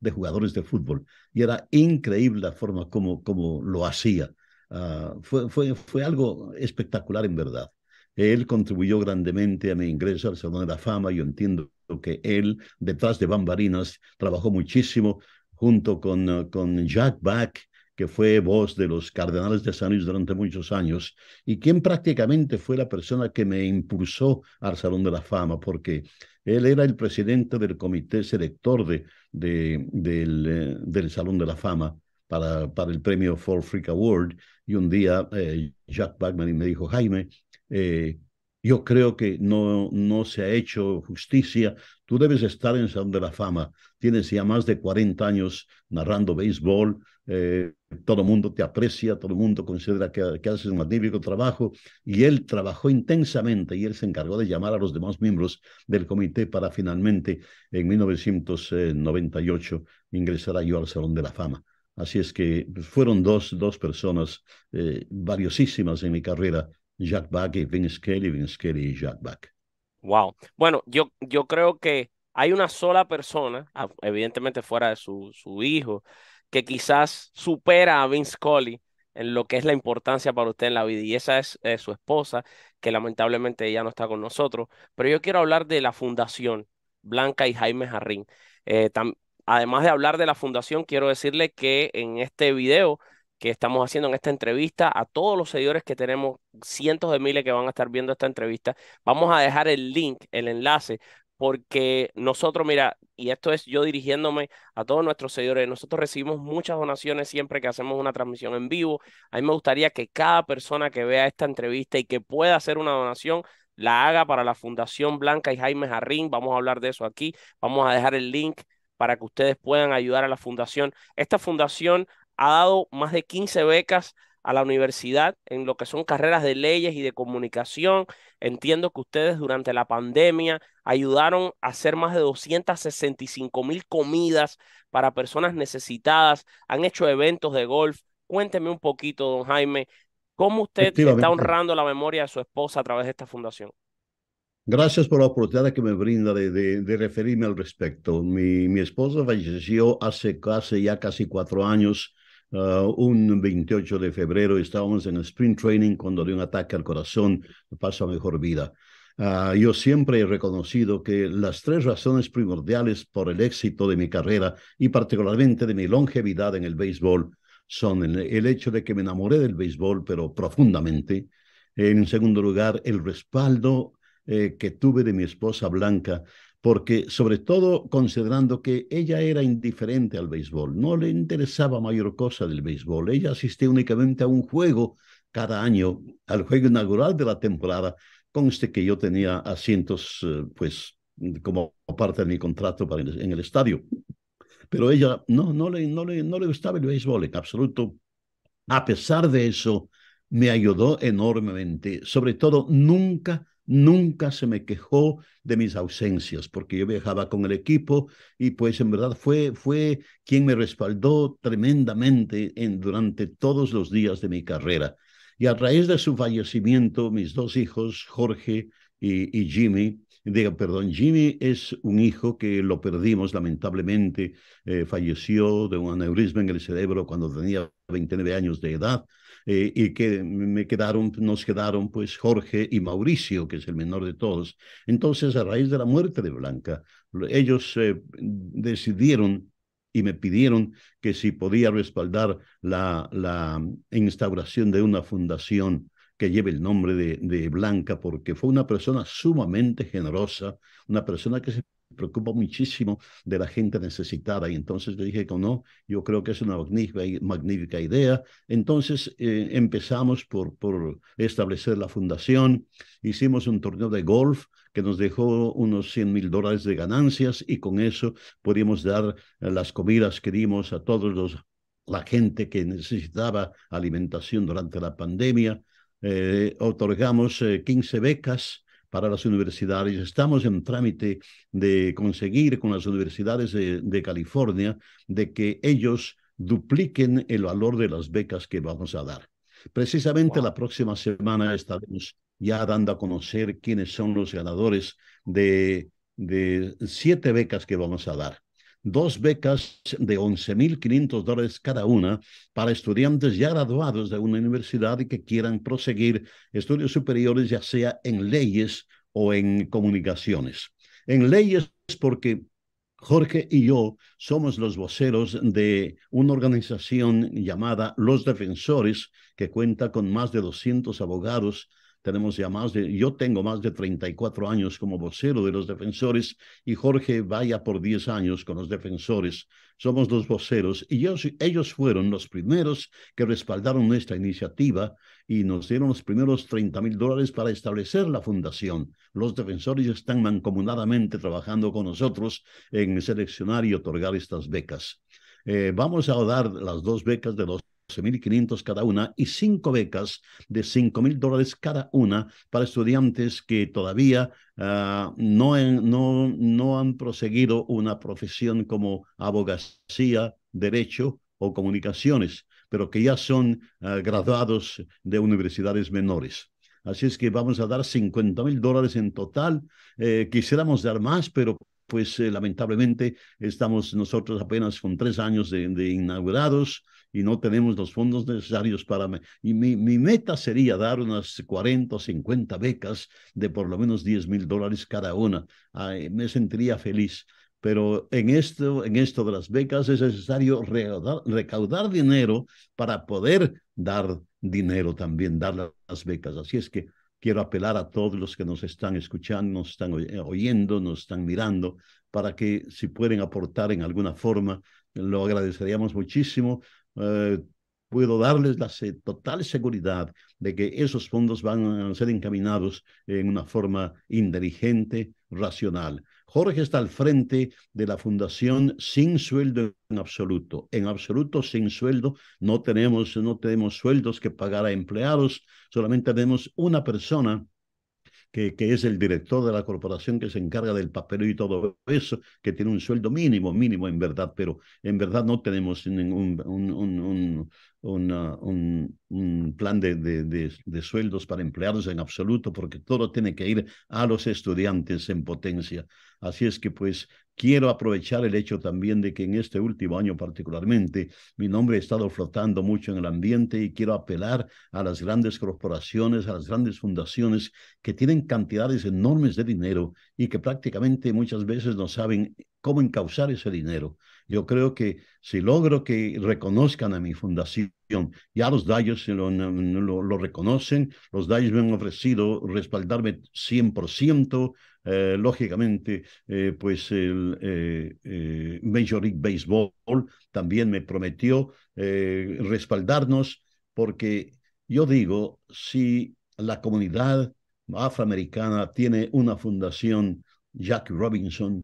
de jugadores de fútbol. Y era increíble la forma como, como lo hacía. Ah, fue, fue, fue algo espectacular en verdad. Él contribuyó grandemente a mi ingreso al Salón de la Fama. Yo entiendo que él, detrás de bambarinas, trabajó muchísimo junto con, eh, con Jack Back, que fue voz de los cardenales de San Luis durante muchos años, y quien prácticamente fue la persona que me impulsó al Salón de la Fama, porque él era el presidente del comité selector de, eh, del, Salón de la Fama para, para el premio For Freak Award, y un día eh, Jack Bachman me dijo, Jaime, eh, yo creo que no, no se ha hecho justicia. Tú debes estar en el Salón de la Fama. Tienes ya más de 40 años narrando béisbol. Eh, todo el mundo te aprecia, todo el mundo considera que, haces un magnífico trabajo. Y él trabajó intensamente y él se encargó de llamar a los demás miembros del comité para finalmente, en 1998, ingresar yo al Salón de la Fama. Así es que pues, fueron dos, dos personas eh, valiosísimas en mi carrera Jack Buck y Vince Kelly, Vince Kelly y Jack Buck. Wow. Bueno, yo, yo creo que hay una sola persona, evidentemente fuera de su, su hijo, que quizás supera a Vince Kelly en lo que es la importancia para usted en la vida. Y esa es, su esposa, que lamentablemente ya no está con nosotros. Pero yo quiero hablar de la fundación Blanca y Jaime Jarrín. Eh, además de hablar de la fundación, quiero decirle que en este video que estamos haciendo en esta entrevista, a todos los seguidores que tenemos, cientos de miles que van a estar viendo esta entrevista. Vamos a dejar el link, el enlace, porque nosotros, mira, y esto es yo dirigiéndome a todos nuestros seguidores, nosotros recibimos muchas donaciones siempre que hacemos una transmisión en vivo. A mí me gustaría que cada persona que vea esta entrevista y que pueda hacer una donación, la haga para la Fundación Blanca y Jaime Jarrín. Vamos a hablar de eso aquí. Vamos a dejar el link para que ustedes puedan ayudar a la fundación. Esta fundación ha dado más de 15 becas a la universidad en lo que son carreras de leyes y de comunicación. Entiendo que ustedes durante la pandemia ayudaron a hacer más de 265 mil comidas para personas necesitadas, han hecho eventos de golf. Cuénteme un poquito, don Jaime, cómo usted está honrando la memoria de su esposa a través de esta fundación. Gracias por la oportunidad que me brinda de, referirme al respecto. Mi, esposa falleció hace ya casi cuatro años Ah, un 28 de febrero estábamos en sprint training cuando de un ataque al corazón paso a mejor vida. Ah, yo siempre he reconocido que las tres razones primordiales por el éxito de mi carrera y particularmente de mi longevidad en el béisbol son el, hecho de que me enamoré del béisbol, pero profundamente. En segundo lugar, el respaldo eh, que tuve de mi esposa Blanca porque sobre todo considerando que ella era indiferente al béisbol, no le interesaba mayor cosa del béisbol, ella asistía únicamente a un juego cada año, al juego inaugural de la temporada, conste que yo tenía asientos eh, pues como parte de mi contrato para en el estadio, pero ella no, no, le, no, le, no le gustaba el béisbol en absoluto. A pesar de eso, me ayudó enormemente, sobre todo nunca nunca se me quejó de mis ausencias, porque yo viajaba con el equipo y pues en verdad fue, fue quien me respaldó tremendamente en, durante todos los días de mi carrera. Y a raíz de su fallecimiento, mis dos hijos, Jorge y, Jimmy, digo, perdón, Jimmy es un hijo que lo perdimos lamentablemente, eh, falleció de un aneurisma en el cerebro cuando tenía 29 años de edad eh, y que me quedaron, nos quedaron pues Jorge y Mauricio, que es el menor de todos. Entonces, a raíz de la muerte de Blanca, ellos eh, decidieron y me pidieron que si podía respaldar la, la instauración de una fundación que lleve el nombre de, de, Blanca, porque fue una persona sumamente generosa, una persona que se preocupo muchísimo de la gente necesitada. Y entonces le dije que no, yo creo que es una magnífica, idea. Entonces eh, empezamos por, por establecer la fundación, hicimos un torneo de golf que nos dejó unos 100 mil dólares de ganancias y con eso pudimos dar eh, las comidas que dimos a todos los la gente que necesitaba alimentación durante la pandemia. Eh, otorgamos 15 becas para las universidades. Estamos en trámite de conseguir con las universidades de, California de que ellos dupliquen el valor de las becas que vamos a dar. Precisamente la próxima semana estaremos ya dando a conocer quiénes son los ganadores de, de siete becas que vamos a dar dos becas de 11.500 dólares cada una para estudiantes ya graduados de una universidad y que quieran proseguir estudios superiores, ya sea en leyes o en comunicaciones. En leyes porque Jorge y yo somos los voceros de una organización llamada Los Defensores, que cuenta con más de 200 abogados tenemos ya más de, yo tengo más de 34 años como vocero de los defensores y Jorge vaya por 10 años con los defensores. Somos los voceros y ellos, fueron los primeros que respaldaron nuestra iniciativa y nos dieron los primeros 30 mil dólares para establecer la fundación. Los defensores están mancomunadamente trabajando con nosotros en seleccionar y otorgar estas becas. Eh, vamos a dar las dos becas de los 12.500 cada una y cinco becas de 5.000 dólares cada una para estudiantes que todavía ah, no, no, no han proseguido una profesión como abogacía, derecho o comunicaciones, pero que ya son ah, graduados de universidades menores. Así es que vamos a dar 50 mil dólares en total. Eh, quisiéramos dar más, pero pues eh, lamentablemente estamos nosotros apenas con tres años de, inaugurados y no tenemos los fondos necesarios para... Y mi, meta sería dar unas 40 o 50 becas de por lo menos 10 mil dólares cada una. me sentiría feliz. Pero en esto, en esto de las becas es necesario recaudar dinero para poder dar dinero también, dar las becas. Así es que quiero apelar a todos los que nos están escuchando, nos están eh, oyendo, nos están mirando, para que si pueden aportar en alguna forma, lo agradeceríamos muchísimo. Eh, puedo darles la total seguridad de que esos fondos van a ser encaminados en una forma inteligente, racional. Jorge está al frente de la fundación sin sueldo en absoluto. En absoluto sin sueldo. No tenemos, no tenemos sueldos que pagar a empleados. Solamente tenemos una persona que, es el director de la corporación que se encarga del papel y todo eso, que tiene un sueldo mínimo, mínimo en verdad, pero en verdad no tenemos ningún un, plan de, de, de, sueldos para empleados en absoluto, porque todo tiene que ir a los estudiantes en potencia. Así es que pues Quiero aprovechar el hecho también de que en este último año particularmente mi nombre ha estado flotando mucho en el ambiente y quiero apelar a las grandes corporaciones, a las grandes fundaciones que tienen cantidades enormes de dinero y que prácticamente muchas veces no saben cómo encauzar ese dinero. Yo creo que si logro que reconozcan a mi fundación, ya los Dallas lo, reconocen, los Dallas me han ofrecido respaldarme 100%, eh, lógicamente, eh, pues el eh, Major League Baseball también me prometió respaldarnos, porque yo digo, si la comunidad afroamericana tiene una fundación, Jack Robinson,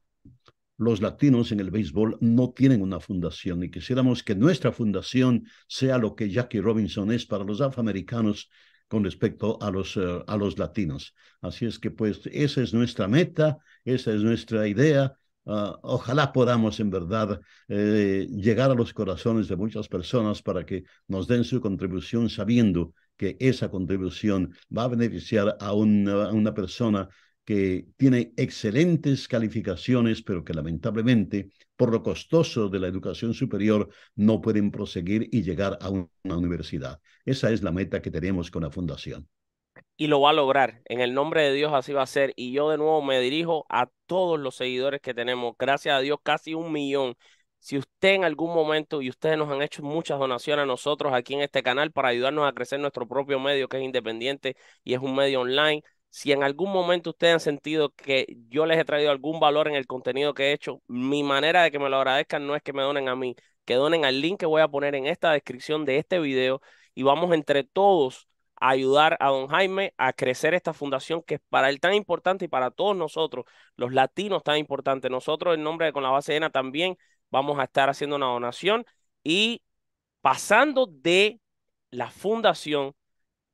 los latinos en el béisbol no tienen una fundación y quisiéramos que nuestra fundación sea lo que Jackie Robinson es para los afroamericanos con respecto a los, eh, a los latinos. Así es que pues esa es nuestra meta, esa es nuestra idea. Ah, ojalá podamos en verdad eh, llegar a los corazones de muchas personas para que nos den su contribución sabiendo que esa contribución va a beneficiar a una, a una persona que tiene excelentes calificaciones, pero que lamentablemente, por lo costoso de la educación superior, no pueden proseguir y llegar a una universidad. Esa es la meta que tenemos con la fundación. Y lo va a lograr. En el nombre de Dios así va a ser. Y yo de nuevo me dirijo a todos los seguidores que tenemos. Gracias a Dios, casi un millón. Si usted en algún momento, y ustedes nos han hecho muchas donaciones a nosotros aquí en este canal para ayudarnos a crecer nuestro propio medio que es independiente y es un medio online, si en algún momento ustedes han sentido que yo les he traído algún valor en el contenido que he hecho, mi manera de que me lo agradezcan no es que me donen a mí, que donen al link que voy a poner en esta descripción de este video y vamos entre todos a ayudar a don Jaime a crecer esta fundación que es para él tan importante y para todos nosotros, los latinos tan importante. Nosotros en nombre de Con la Base Llena también vamos a estar haciendo una donación y pasando de la fundación,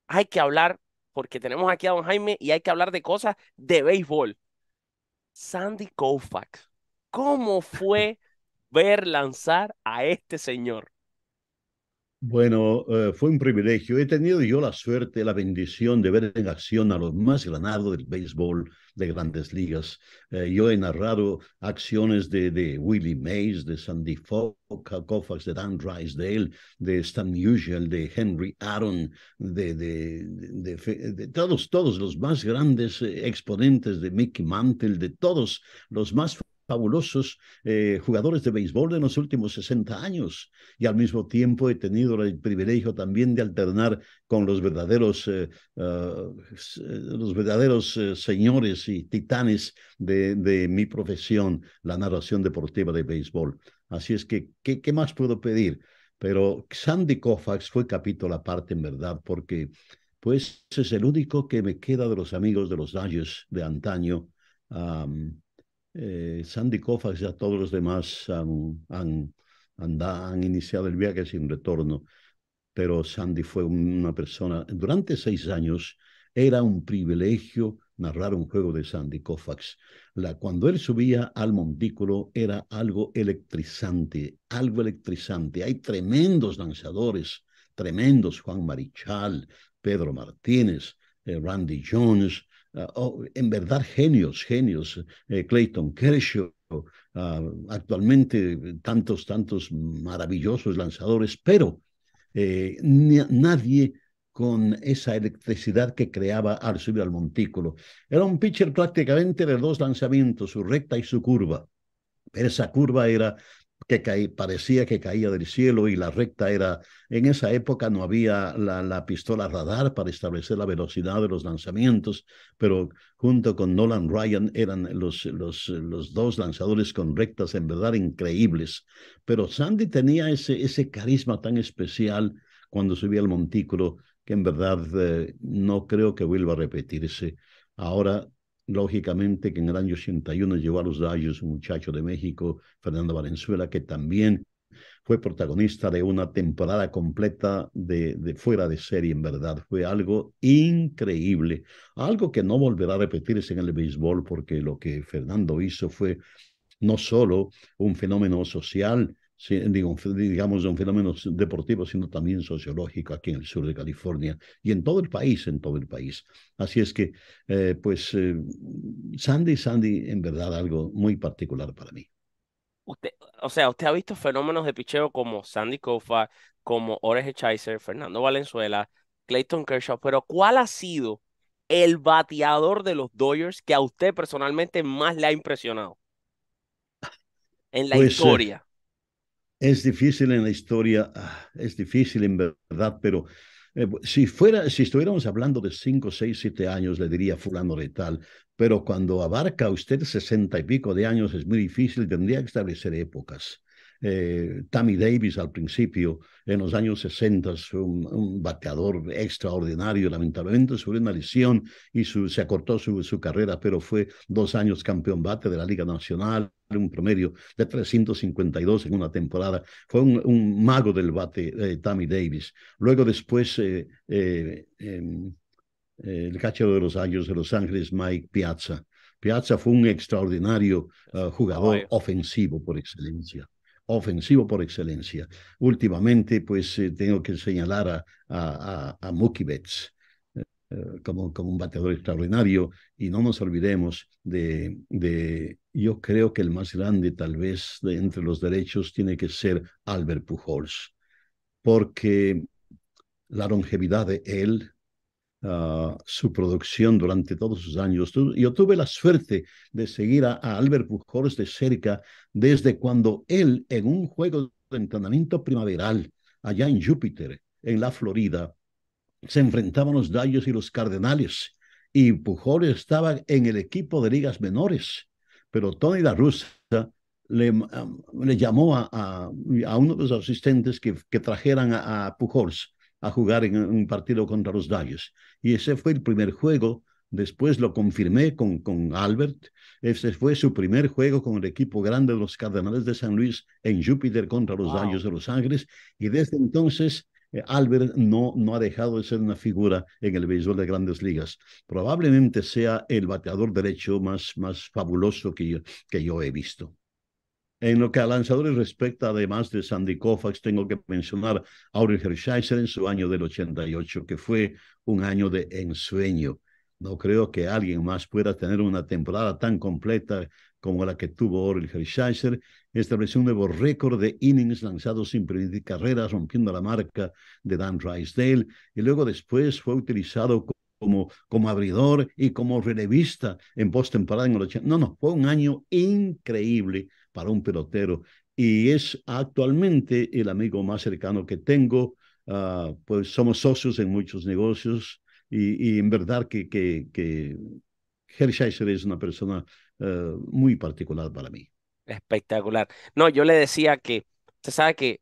hay que hablar porque tenemos aquí a don Jaime y hay que hablar de cosas de béisbol. Sandy Koufax, ¿cómo fue ver lanzar a este señor? Bueno, eh, fue un privilegio. He tenido yo la suerte, la bendición de ver en acción a los más granados del béisbol de grandes ligas. Eh, yo he narrado acciones de, de Willie Mays, de Sandy Koufax, de Dan Drysdale, de Stan Musial, de Henry Aaron, de, de, de todos, todos los más grandes eh, exponentes de Mickey Mantle, de todos los más fabulosos eh, jugadores de béisbol de los últimos 60 años y al mismo tiempo he tenido el privilegio también de alternar con los verdaderos, eh, ah, los verdaderos eh, señores y titanes de, mi profesión, la narración deportiva de béisbol. Así es que, ¿qué, más puedo pedir? Pero Sandy Koufax fue capítulo aparte en verdad porque pues es el único que me queda de los amigos de los Dodgers de antaño. Eh, Sandy Koufax y a todos los demás han, han, iniciado el viaje sin retorno, pero Sandy fue una persona, durante seis años era un privilegio narrar un juego de Sandy Koufax. La, cuando él subía al montículo era algo electrizante, algo electrizante. Hay tremendos lanzadores, tremendos Juan Marichal, Pedro Martínez, eh, Randy Jones, Ah, oh, en verdad genios, genios, eh, Clayton Kershaw, ah, actualmente tantos, tantos maravillosos lanzadores, pero eh, nadie con esa electricidad que creaba al subir al montículo. Era un pitcher prácticamente de dos lanzamientos, su recta y su curva. Pero esa curva era que parecía que caía del cielo y la recta era, en esa época no había la, pistola radar para establecer la velocidad de los lanzamientos, pero junto con Nolan Ryan eran los, los, los dos lanzadores con rectas en verdad increíbles. Pero Sandy tenía ese, ese carisma tan especial cuando subía al montículo que en verdad eh, no creo que vuelva a repetirse. Ahora Lógicamente que en el año 81 llevó a los Dodgers un muchacho de México, Fernando Valenzuela, que también fue protagonista de una temporada completa de, de, fuera de serie, en verdad. Fue algo increíble, algo que no volverá a repetirse en el béisbol, porque lo que Fernando hizo fue no solo un fenómeno social, digamos, de un fenómeno deportivo, sino también sociológico aquí en el sur de California y en todo el país, en todo el país. Así es que, eh, pues, eh, Sandy, Sandy, en verdad, algo muy particular para mí. Usted, o sea, usted ha visto fenómenos de picheo como Sandy Kofa, como orge Chaser, Fernando Valenzuela, Clayton Kershaw, pero ¿cuál ha sido el bateador de los Dodgers que a usted personalmente más le ha impresionado en la pues, eh, historia? Es difícil en la historia, ah, es difícil en verdad, pero eh, si, fuera, si estuviéramos hablando de 5, 6, 7 años, le diría fulano de tal, pero cuando abarca usted 60 y pico de años es muy difícil, tendría que establecer épocas. Eh, Tammy Davis al principio, en los años 60, fue un bateador extraordinario, lamentablemente sufrió una lesión y su, se acortó su, carrera, pero fue dos años campeón bate de la Liga Nacional un promedio de 352 en una temporada. Fue un, mago del bate eh, Tammy Davis. Luego después eh, eh, em, el cachero de los Años de Los Ángeles, Mike Piazza. Piazza fue un extraordinario jugador ofensivo por excelencia ofensivo por excelencia. Últimamente, pues tengo que señalar a, a, a, a Mookie Betts, eh, como, un bateador extraordinario. Y no nos olvidemos de, de, yo creo que el más grande tal vez de entre los derechos tiene que ser Albert Pujols, porque la longevidad de él, ah, su producción durante todos sus años. Yo tuve la suerte de seguir a, a Albert Pujols de cerca desde cuando él en un juego de entrenamiento primaveral allá en Júpiter, en la Florida, se enfrentaban los Dayos y los Cardenales, y Pujol estaba en el equipo de ligas menores, pero Tony La Russa le, em, llamó a, uno de los asistentes que, que trajeran a, Pujols a jugar en un partido contra los Dayos Y ese fue el primer juego. Después lo confirmé con, Albert. Ese fue su primer juego con el equipo grande de los Cardenales de San Luis en Júpiter contra los wow. de Los Ángeles. Y desde entonces eh, Albert no, no ha dejado de ser una figura en el béisbol de grandes ligas. Probablemente sea el bateador derecho más, más fabuloso que yo, que yo he visto. En lo que a lanzadores respecta, además de Sandy Koufax, tengo que mencionar a Aurel Hersheiser en su año del 88, que fue un año de ensueño. No creo que alguien más pueda tener una temporada tan completa como la que tuvo Oriol Hershiser. Estableció un nuevo récord de innings lanzados sin permitir carreras, rompiendo la marca de Dan Rysdale Y luego después fue utilizado como, como abridor y como relevista en postemporada en el 80. No, no, fue un año increíble para un pelotero. Y es actualmente el amigo más cercano que tengo. Ah, pues somos socios en muchos negocios y, en verdad que, que, que es una persona eh, muy particular para mí. Espectacular. No, yo le decía que, se sabe que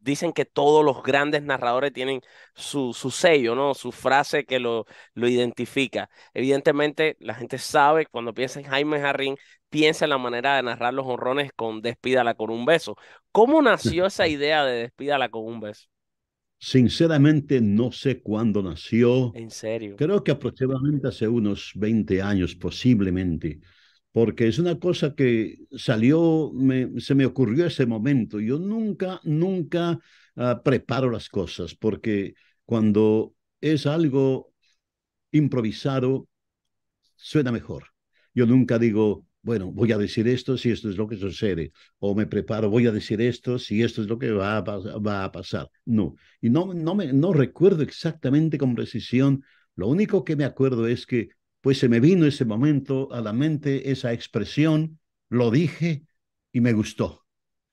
dicen que todos los grandes narradores tienen su, sello, ¿no? Su frase que lo, lo, identifica. Evidentemente, la gente sabe, cuando piensa en Jaime Jarrín, piensa en la manera de narrar los honrones con Despídala con un beso. ¿Cómo nació esa idea de Despídala con un beso? Sinceramente no sé cuándo nació. En serio. Creo que aproximadamente hace unos 20 años, posiblemente, porque es una cosa que salió, se me ocurrió ese momento. Yo nunca, nunca ah, preparo las cosas, porque cuando es algo improvisado, suena mejor. Yo nunca digo, bueno, voy a decir esto si esto es lo que sucede, o me preparo, voy a decir esto si esto es lo que va a, va a pasar. No, y no, no, me, no recuerdo exactamente con precisión, lo único que me acuerdo es que pues se me vino ese momento a la mente esa expresión, lo dije y me gustó.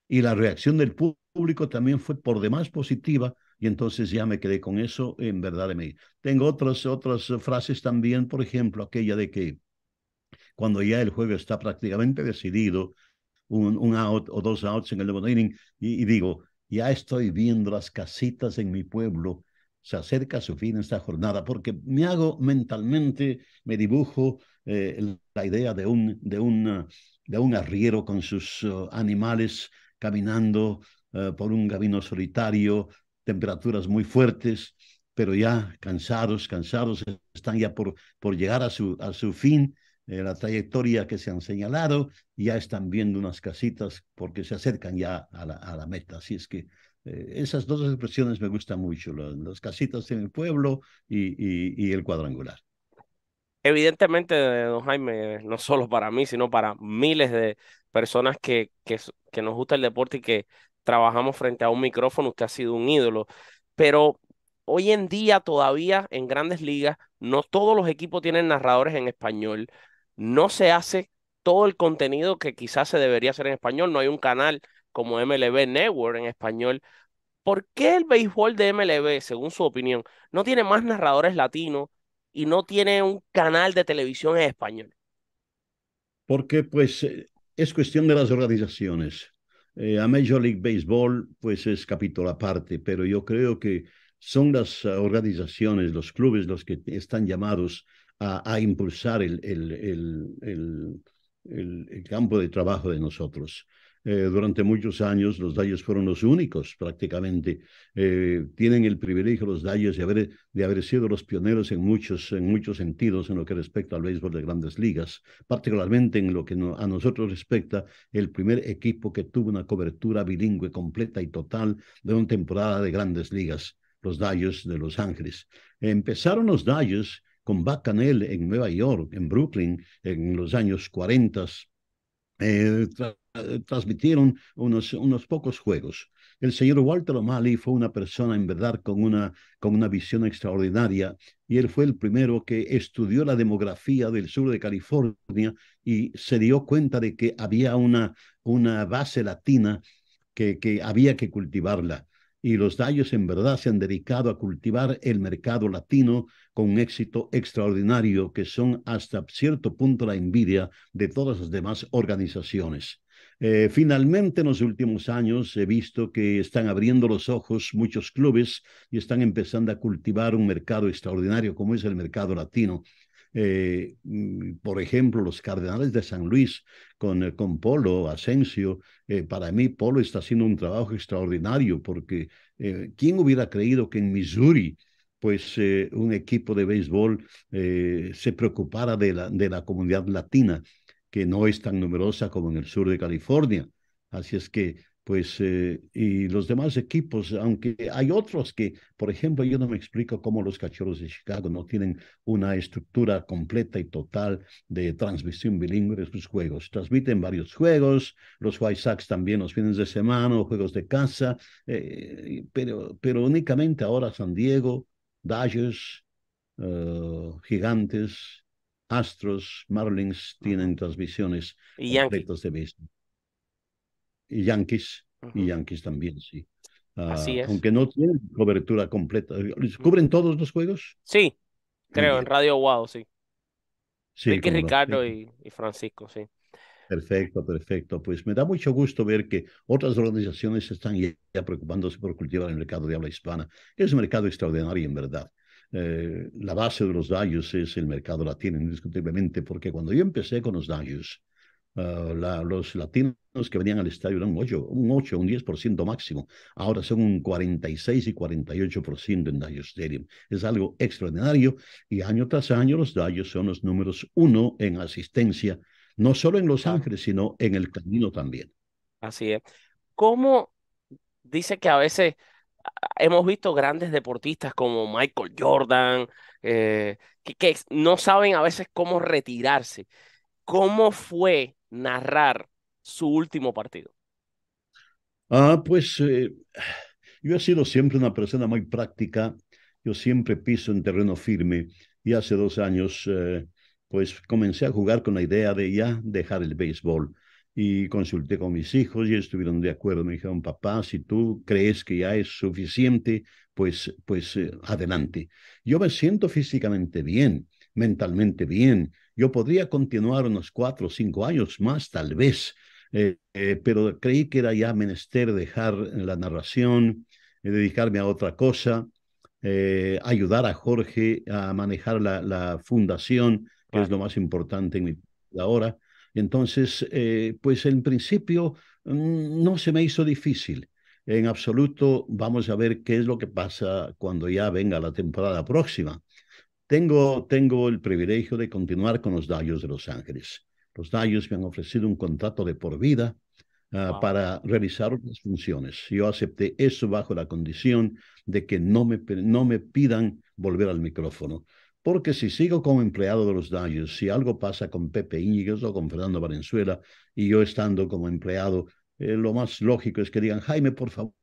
Y la reacción del público también fue por demás positiva y entonces ya me quedé con eso en verdad de mí. Tengo otras, otras frases también, por ejemplo, aquella de que cuando ya el juego está prácticamente decidido, un, un out o dos outs en el nuevo inning, y, digo, ya estoy viendo las casitas en mi pueblo, se acerca su fin esta jornada, porque me hago mentalmente, me dibujo eh, la idea de un, de, un, de un arriero con sus uh, animales caminando eh, por un camino solitario, temperaturas muy fuertes, pero ya cansados, cansados, están ya por, por llegar a su, a su fin eh, la trayectoria que se han señalado, ya están viendo unas casitas porque se acercan ya a la, a la meta. Así es que eh, esas dos expresiones me gustan mucho, las, casitas en el pueblo y, y, el cuadrangular. Evidentemente, don Jaime, no solo para mí, sino para miles de personas que, que, que nos gusta el deporte y que trabajamos frente a un micrófono, usted ha sido un ídolo. Pero hoy en día todavía en grandes ligas no todos los equipos tienen narradores en español no se hace todo el contenido que quizás se debería hacer en español. No hay un canal como MLB Network en español. ¿Por qué el béisbol de MLB, según su opinión, no tiene más narradores latinos y no tiene un canal de televisión en español? Porque pues eh, es cuestión de las organizaciones. Eh, a Major League Baseball pues es capítulo aparte, pero yo creo que son las ah, organizaciones, los clubes los que están llamados a, impulsar el, el, el, el, campo de trabajo de nosotros. Eh, durante muchos años los Dayos fueron los únicos prácticamente. Eh, tienen el privilegio los Dayos de haber, de haber sido los pioneros en muchos, en muchos sentidos en lo que respecta al béisbol de grandes ligas, particularmente en lo que a nosotros respecta el primer equipo que tuvo una cobertura bilingüe completa y total de una temporada de grandes ligas, los Dayos de Los Ángeles. Empezaron los Dayos con Bacanel en Nueva York, en Brooklyn, en los años 40. Eh, eh, transmitieron unos, unos pocos juegos. El señor Walter O'Malley fue una persona en verdad con una, con una visión extraordinaria y él fue el primero que estudió la demografía del sur de California y se dio cuenta de que había una, una base latina que, que había que cultivarla y los Dallos en verdad se han dedicado a cultivar el mercado latino con un éxito extraordinario que son hasta cierto punto la envidia de todas las demás organizaciones. Eh, finalmente, en los últimos años he visto que están abriendo los ojos muchos clubes y están empezando a cultivar un mercado extraordinario como es el mercado latino. Eh, mm, por ejemplo, los Cardenales de San Luis con, eh, con Polo, Asensio, eh, para mí Polo está haciendo un trabajo extraordinario porque ¿quién hubiera creído que en Missouri pues un equipo de béisbol se preocupara de la, de la comunidad latina, que no es tan numerosa como en el sur de California? Así es que pues, eh, y los demás equipos, aunque hay otros que, por ejemplo, yo no me explico cómo los cachorros de Chicago no tienen una estructura completa y total de transmisión bilingüe de sus juegos. Transmiten varios juegos, los White Sox también los fines de semana, juegos de casa, eh, pero, pero únicamente ahora San Diego, Dodgers, eh, Gigantes, Astros, Marlins tienen transmisiones y completas de béisbol y Yankees, y Yankees también, sí. Ah, Así Aunque no tienen cobertura completa. ¿Cubren todos los juegos? Sí, creo, en Radio Wow, sí. Sí, Ricky, Ricardo y, Francisco, sí. Perfecto, perfecto. Pues me da mucho gusto ver que otras organizaciones están ya preocupándose por cultivar el mercado de habla hispana. Es un mercado extraordinario, en verdad. Eh, la base de los daños es el mercado latino, indiscutiblemente, porque cuando yo empecé con los daños Ah, los latinos que venían al estadio eran un 8, un 10% máximo. Ahora son un 46 y 48% en Dayo Stadium. Es algo extraordinario y año tras año los daños son los números uno en asistencia, no solo en Los ah. Ángeles, sino en el camino también. Así es. ¿Cómo dice que a veces hemos visto grandes deportistas como Michael Jordan, eh, que no saben a veces cómo retirarse? ¿Cómo fue narrar su último partido? Ah, pues eh, yo he sido siempre una persona muy práctica, yo siempre piso en terreno firme y hace dos años eh, pues comencé a jugar con la idea de ya dejar el béisbol y consulté con mis hijos y estuvieron de acuerdo. Me dijeron, papá, si tú crees que ya es suficiente, pues, pues eh, adelante. Yo me siento físicamente bien, mentalmente bien, yo podría continuar unos cuatro o cinco años más, tal vez, eh, eh, pero creí que era ya menester dejar la narración, eh, dedicarme a otra cosa, ayudar a Jorge a manejar la, fundación, que es lo más importante en mi vida ahora. Entonces, pues en principio mm, no se me hizo difícil. En absoluto, vamos a ver qué es lo que pasa cuando ya venga la temporada próxima. Tengo, el privilegio de continuar con los Dayos de Los Ángeles. Los Dayos me han ofrecido un contrato de por vida ah, para realizar otras funciones. Yo acepté eso bajo la condición de que no me, no me pidan volver al micrófono. Porque si sigo como empleado de los Dayos, si algo pasa con Pepe Íñiguez o con Fernando Valenzuela y yo estando como empleado, eh, lo más lógico es que digan, Jaime, por favor,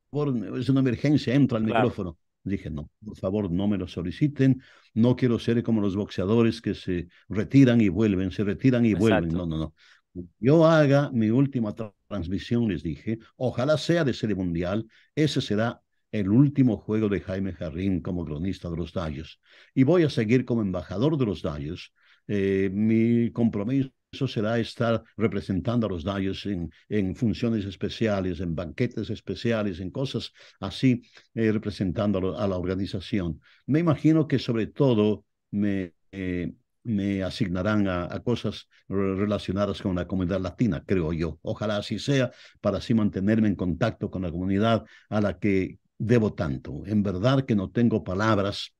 es una emergencia, entra al micrófono. Dije, no, por favor, no me lo soliciten no quiero ser como los boxeadores que se retiran y vuelven, se retiran y vuelven. No, no, no. Yo haga mi última transmisión, les dije, ojalá sea de serie mundial, ese será el último juego de Jaime Jarrín como cronista de los Dallos. Y voy a seguir como embajador de los Dallos. Eh, mi compromiso eso será estar representando a los daños en, en, funciones especiales, en banquetes especiales, en cosas así, eh, representando a, la organización. Me imagino que sobre todo me, eh, me asignarán a, a, cosas relacionadas con la comunidad latina, creo yo. Ojalá así sea, para así mantenerme en contacto con la comunidad a la que debo tanto. En verdad que no tengo palabras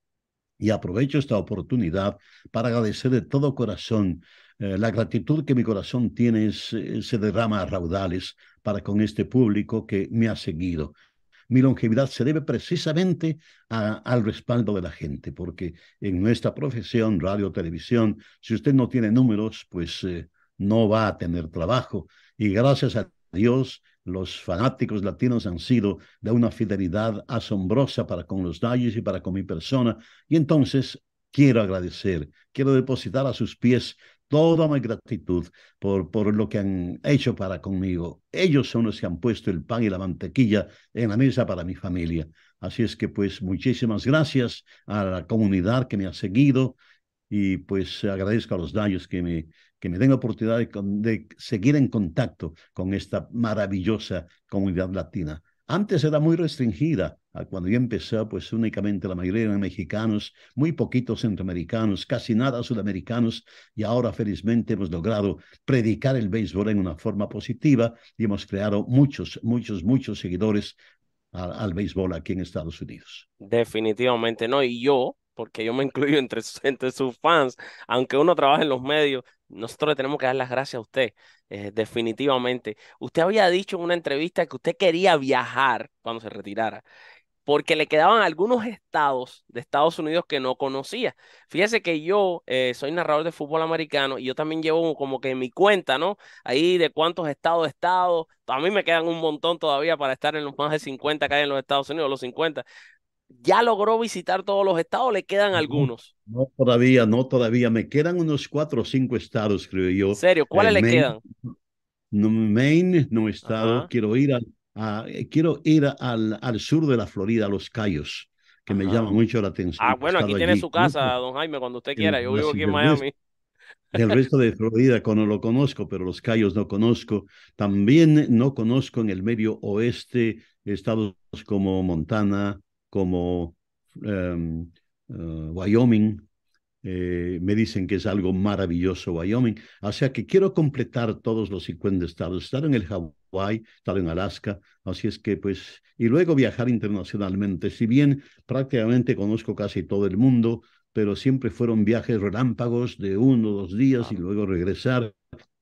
y aprovecho esta oportunidad para agradecer de todo corazón eh, la gratitud que mi corazón tiene eh, se derrama a raudales para con este público que me ha seguido. Mi longevidad se debe precisamente al respaldo de la gente, porque en nuestra profesión, radio, televisión, si usted no tiene números, pues eh, no va a tener trabajo. Y gracias a Dios, los fanáticos latinos han sido de una fidelidad asombrosa para con los Dalles y para con mi persona. Y entonces quiero agradecer, quiero depositar a sus pies toda mi gratitud por, por lo que han hecho para conmigo. Ellos son los que han puesto el pan y la mantequilla en la mesa para mi familia. Así es que pues muchísimas gracias a la comunidad que me ha seguido y pues agradezco a los daños que me, que me den la oportunidad de seguir en contacto con esta maravillosa comunidad latina. Antes era muy restringida. Cuando yo empecé, pues únicamente la mayoría eran mexicanos, muy poquitos centroamericanos, casi nada sudamericanos, y ahora felizmente hemos logrado predicar el béisbol en una forma positiva y hemos creado muchos, muchos, muchos seguidores al, béisbol aquí en Estados Unidos. Definitivamente, ¿no? Y yo, porque yo me incluyo entre, entre sus fans, aunque uno trabaja en los medios, nosotros le tenemos que dar las gracias a usted, eh, definitivamente. Usted había dicho en una entrevista que usted quería viajar cuando se retirara, porque le quedaban algunos estados de Estados Unidos que no conocía. Fíjese que yo eh, soy narrador de fútbol americano y yo también llevo como que mi cuenta, ¿no? Ahí de cuántos estados, estados. A mí me quedan un montón todavía para estar en los más de 50 que hay en los Estados Unidos, los 50 ya logró visitar todos los estados, le quedan algunos. No, todavía, no todavía. Me quedan unos cuatro o cinco estados, creo yo. ¿En serio? ¿Cuáles le quedan? No, Maine no estado. Quiero ir, a, quiero ir al, al, sur de la Florida, a Los Cayos, que me llama mucho la atención. Ah, bueno, aquí tiene su casa, don Jaime, cuando usted quiera. Yo vivo aquí en Miami. El resto de Florida cuando lo conozco, pero los Cayos no conozco. También no conozco en el medio oeste estados como Montana, como em, eh, Wyoming. Eh, me dicen que es algo maravilloso Wyoming. O sea que quiero completar todos los 50 estados, estar en el Hawái, estar en Alaska. Así es que pues, y luego viajar internacionalmente. Si bien prácticamente conozco casi todo el mundo, pero siempre fueron viajes relámpagos de uno o dos días y luego regresar.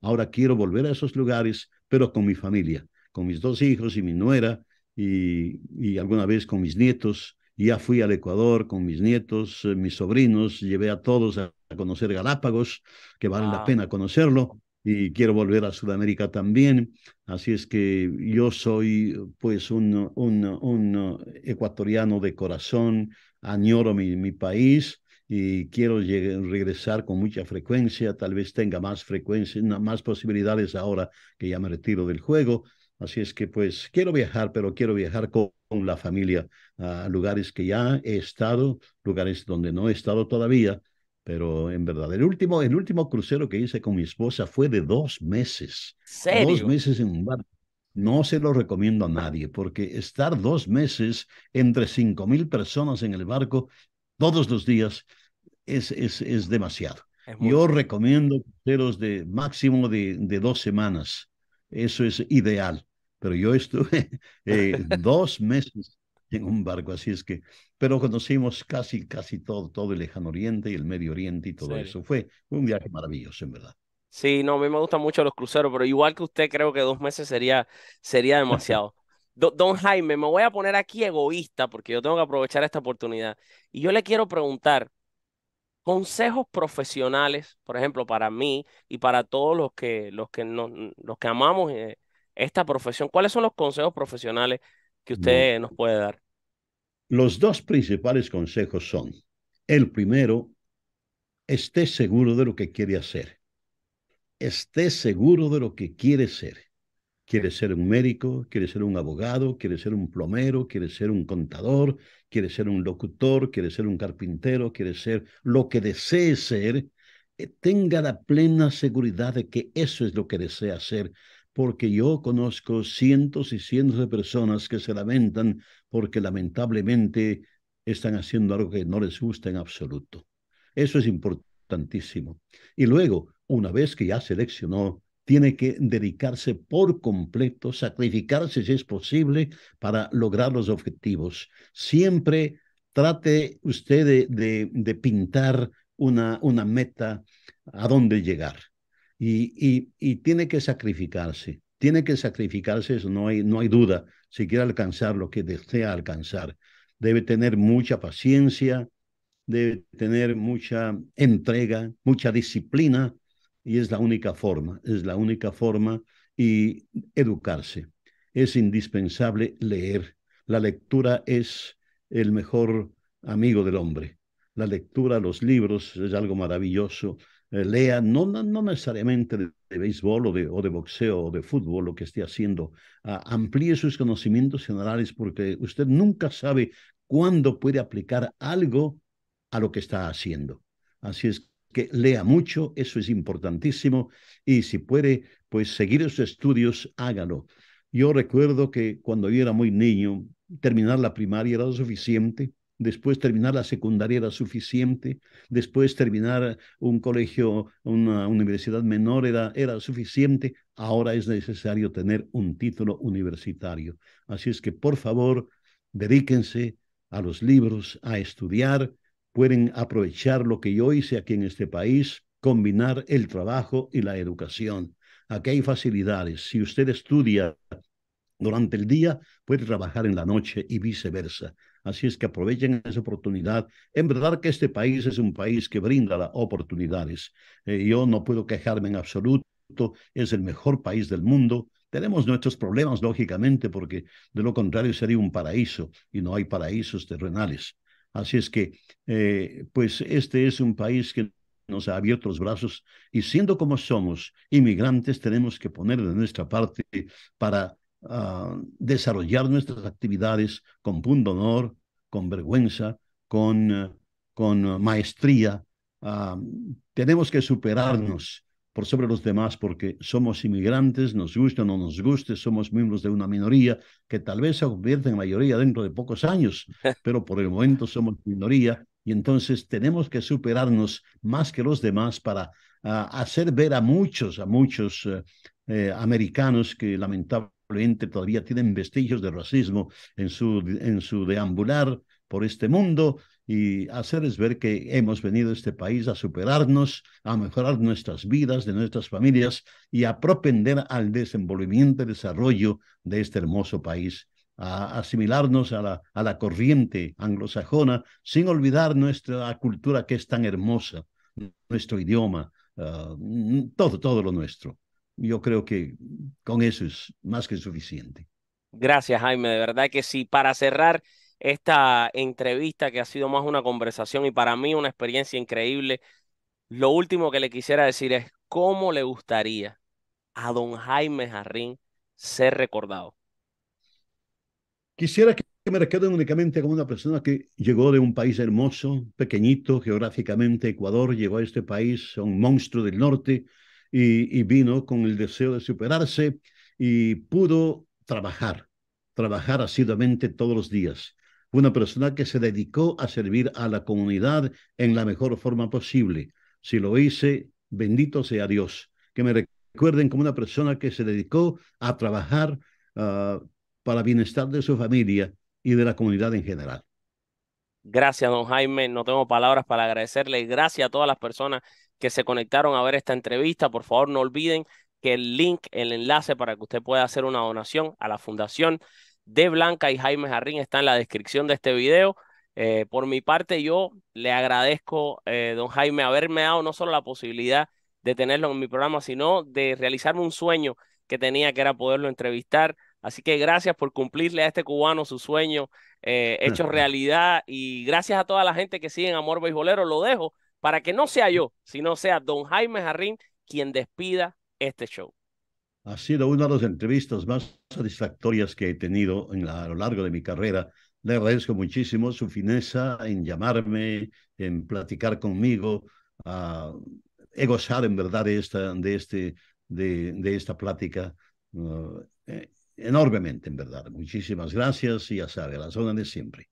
Ahora quiero volver a esos lugares, pero con mi familia, con mis dos hijos y mi nuera, y, alguna vez con mis nietos. Ya fui al Ecuador con mis nietos, eh, mis sobrinos, llevé a todos a conocer Galápagos, que vale la pena conocerlo, y quiero volver a Sudamérica también. Así es que yo soy pues un, un, un ecuatoriano de corazón, añoro mi, mi país y quiero regresar con mucha frecuencia, tal vez tenga más frecuencia, más posibilidades ahora que ya me retiro del juego, Así es que pues quiero viajar, pero quiero viajar con, la familia a lugares que ya he estado, lugares donde no he estado todavía, pero en verdad, el último, el último crucero que hice con mi esposa fue de dos meses. ¿Serio? Dos meses en un barco. No se lo recomiendo a nadie, porque estar dos meses entre cinco mil personas en el barco todos los días es, es, es demasiado. Yo recomiendo cruceros de máximo de, de dos semanas. Eso es ideal pero yo estuve eh, dos meses en un barco, así es que, pero conocimos casi, casi todo, todo el lejano oriente y el medio oriente y todo eso. Fue un viaje maravilloso, en verdad. Sí, no, a mí me gustan mucho los cruceros, pero igual que usted, creo que dos meses sería, sería demasiado. don Jaime, me voy a poner aquí egoísta porque yo tengo que aprovechar esta oportunidad. Y yo le quiero preguntar, consejos profesionales, por ejemplo, para mí y para todos los que, los que, los que amamos eh, esta profesión? ¿Cuáles son los consejos profesionales que usted nos puede dar? Los dos principales consejos son, el primero, esté seguro de lo que quiere hacer. Esté seguro de lo que quiere ser. Quiere ser un médico, quiere ser un abogado, quiere ser un plomero, quiere ser un contador, quiere ser un locutor, quiere ser un carpintero, quiere ser lo que desee ser. Eh, tenga la plena seguridad de que eso es lo que desea ser porque yo conozco cientos y cientos de personas que se lamentan porque lamentablemente están haciendo algo que no les gusta en absoluto. Eso es importantísimo. Y luego, una vez que ya seleccionó, tiene que dedicarse por completo, sacrificarse si es posible para lograr los objetivos. Siempre trate usted de, pintar una, una meta a dónde llegar y, tiene que sacrificarse, tiene que sacrificarse, eso no hay, no hay duda, si quiere alcanzar lo que desea alcanzar. Debe tener mucha paciencia, debe tener mucha entrega, mucha disciplina, y es la única forma, es la única forma y educarse. Es indispensable leer. La lectura es el mejor amigo del hombre. La lectura, los libros, es algo maravilloso eh, lea, no, no, necesariamente de, béisbol o de, o de boxeo o de fútbol, lo que esté haciendo, ah, amplíe sus conocimientos generales porque usted nunca sabe cuándo puede aplicar algo a lo que está haciendo. Así es que lea mucho, eso es importantísimo, y si puede, pues seguir sus estudios, hágalo. Yo recuerdo que cuando yo era muy niño, terminar la primaria era suficiente después terminar la secundaria era suficiente, después terminar un colegio, una universidad menor era, era suficiente, ahora es necesario tener un título universitario. Así es que, por favor, dedíquense a los libros, a estudiar, pueden aprovechar lo que yo hice aquí en este país, combinar el trabajo y la educación. Aquí hay facilidades. Si usted estudia durante el día, puede trabajar en la noche y viceversa. Así es que aprovechen esa oportunidad. En verdad que este país es un país que brinda oportunidades. Eh, yo no puedo quejarme en absoluto. Es el mejor país del mundo. Tenemos nuestros problemas, lógicamente, porque de lo contrario sería un paraíso y no hay paraísos terrenales. Así es que, eh, pues este es un país que nos ha abierto los brazos y siendo como somos inmigrantes tenemos que poner de nuestra parte para desarrollar nuestras actividades con pundonor, con vergüenza, con, eh, con maestría. Ah, tenemos que superarnos por sobre los demás porque somos inmigrantes, nos gusta o no nos guste, somos miembros de una minoría que tal vez se convierte en mayoría dentro de pocos años, pero por el momento somos minoría y entonces tenemos que superarnos más que los demás para ah, hacer ver a muchos, a muchos eh, eh, americanos que lamentablemente todavía tienen vestigios de racismo en su, en su deambular por este mundo y hacerles ver que hemos venido a este país a superarnos, a mejorar nuestras vidas, de nuestras familias y a propender al desenvolvimiento y desarrollo de este hermoso país, a asimilarnos a la, a la corriente anglosajona sin olvidar nuestra cultura que es tan hermosa, nuestro idioma, ah, todo, todo lo nuestro yo creo que con eso es más que suficiente. Gracias, Jaime. De verdad que sí. Para cerrar esta entrevista que ha sido más una conversación y para mí una experiencia increíble, lo último que le quisiera decir es cómo le gustaría a don Jaime Jarrín ser recordado. Quisiera que me recuerden únicamente como una persona que llegó de un país hermoso, pequeñito geográficamente, Ecuador, llegó a este país, un monstruo del norte, y, vino con el deseo de superarse y pudo trabajar, trabajar asiduamente todos los días. Fue una persona que se dedicó a servir a la comunidad en la mejor forma posible. Si lo hice, bendito sea Dios. Que me recuerden como una persona que se dedicó a trabajar para ah, para bienestar de su familia y de la comunidad en general. Gracias, don Jaime. No tengo palabras para agradecerle. Gracias a todas las personas que se conectaron a ver esta entrevista. Por favor, no olviden que el link, el enlace para que usted pueda hacer una donación a la Fundación de Blanca y Jaime Jarrín está en la descripción de este video. Eh, por mi parte, yo le agradezco, eh, don Jaime, haberme dado no solo la posibilidad de tenerlo en mi programa, sino de realizarme un sueño que tenía, que era poderlo entrevistar. Así que gracias por cumplirle a este cubano su sueño eh, hecho realidad y gracias a toda la gente que sigue en Amor Beisbolero. Lo dejo para que no sea yo, sino sea don Jaime Jarrín quien despida este show. Ha sido una de las entrevistas más satisfactorias que he tenido a lo largo de mi carrera. Le agradezco muchísimo su fineza en llamarme, en platicar conmigo. he gozado en verdad de esta, de este, de, esta plática uh, eh, enormemente, en verdad. Muchísimas gracias y ya sabe, la zona de siempre.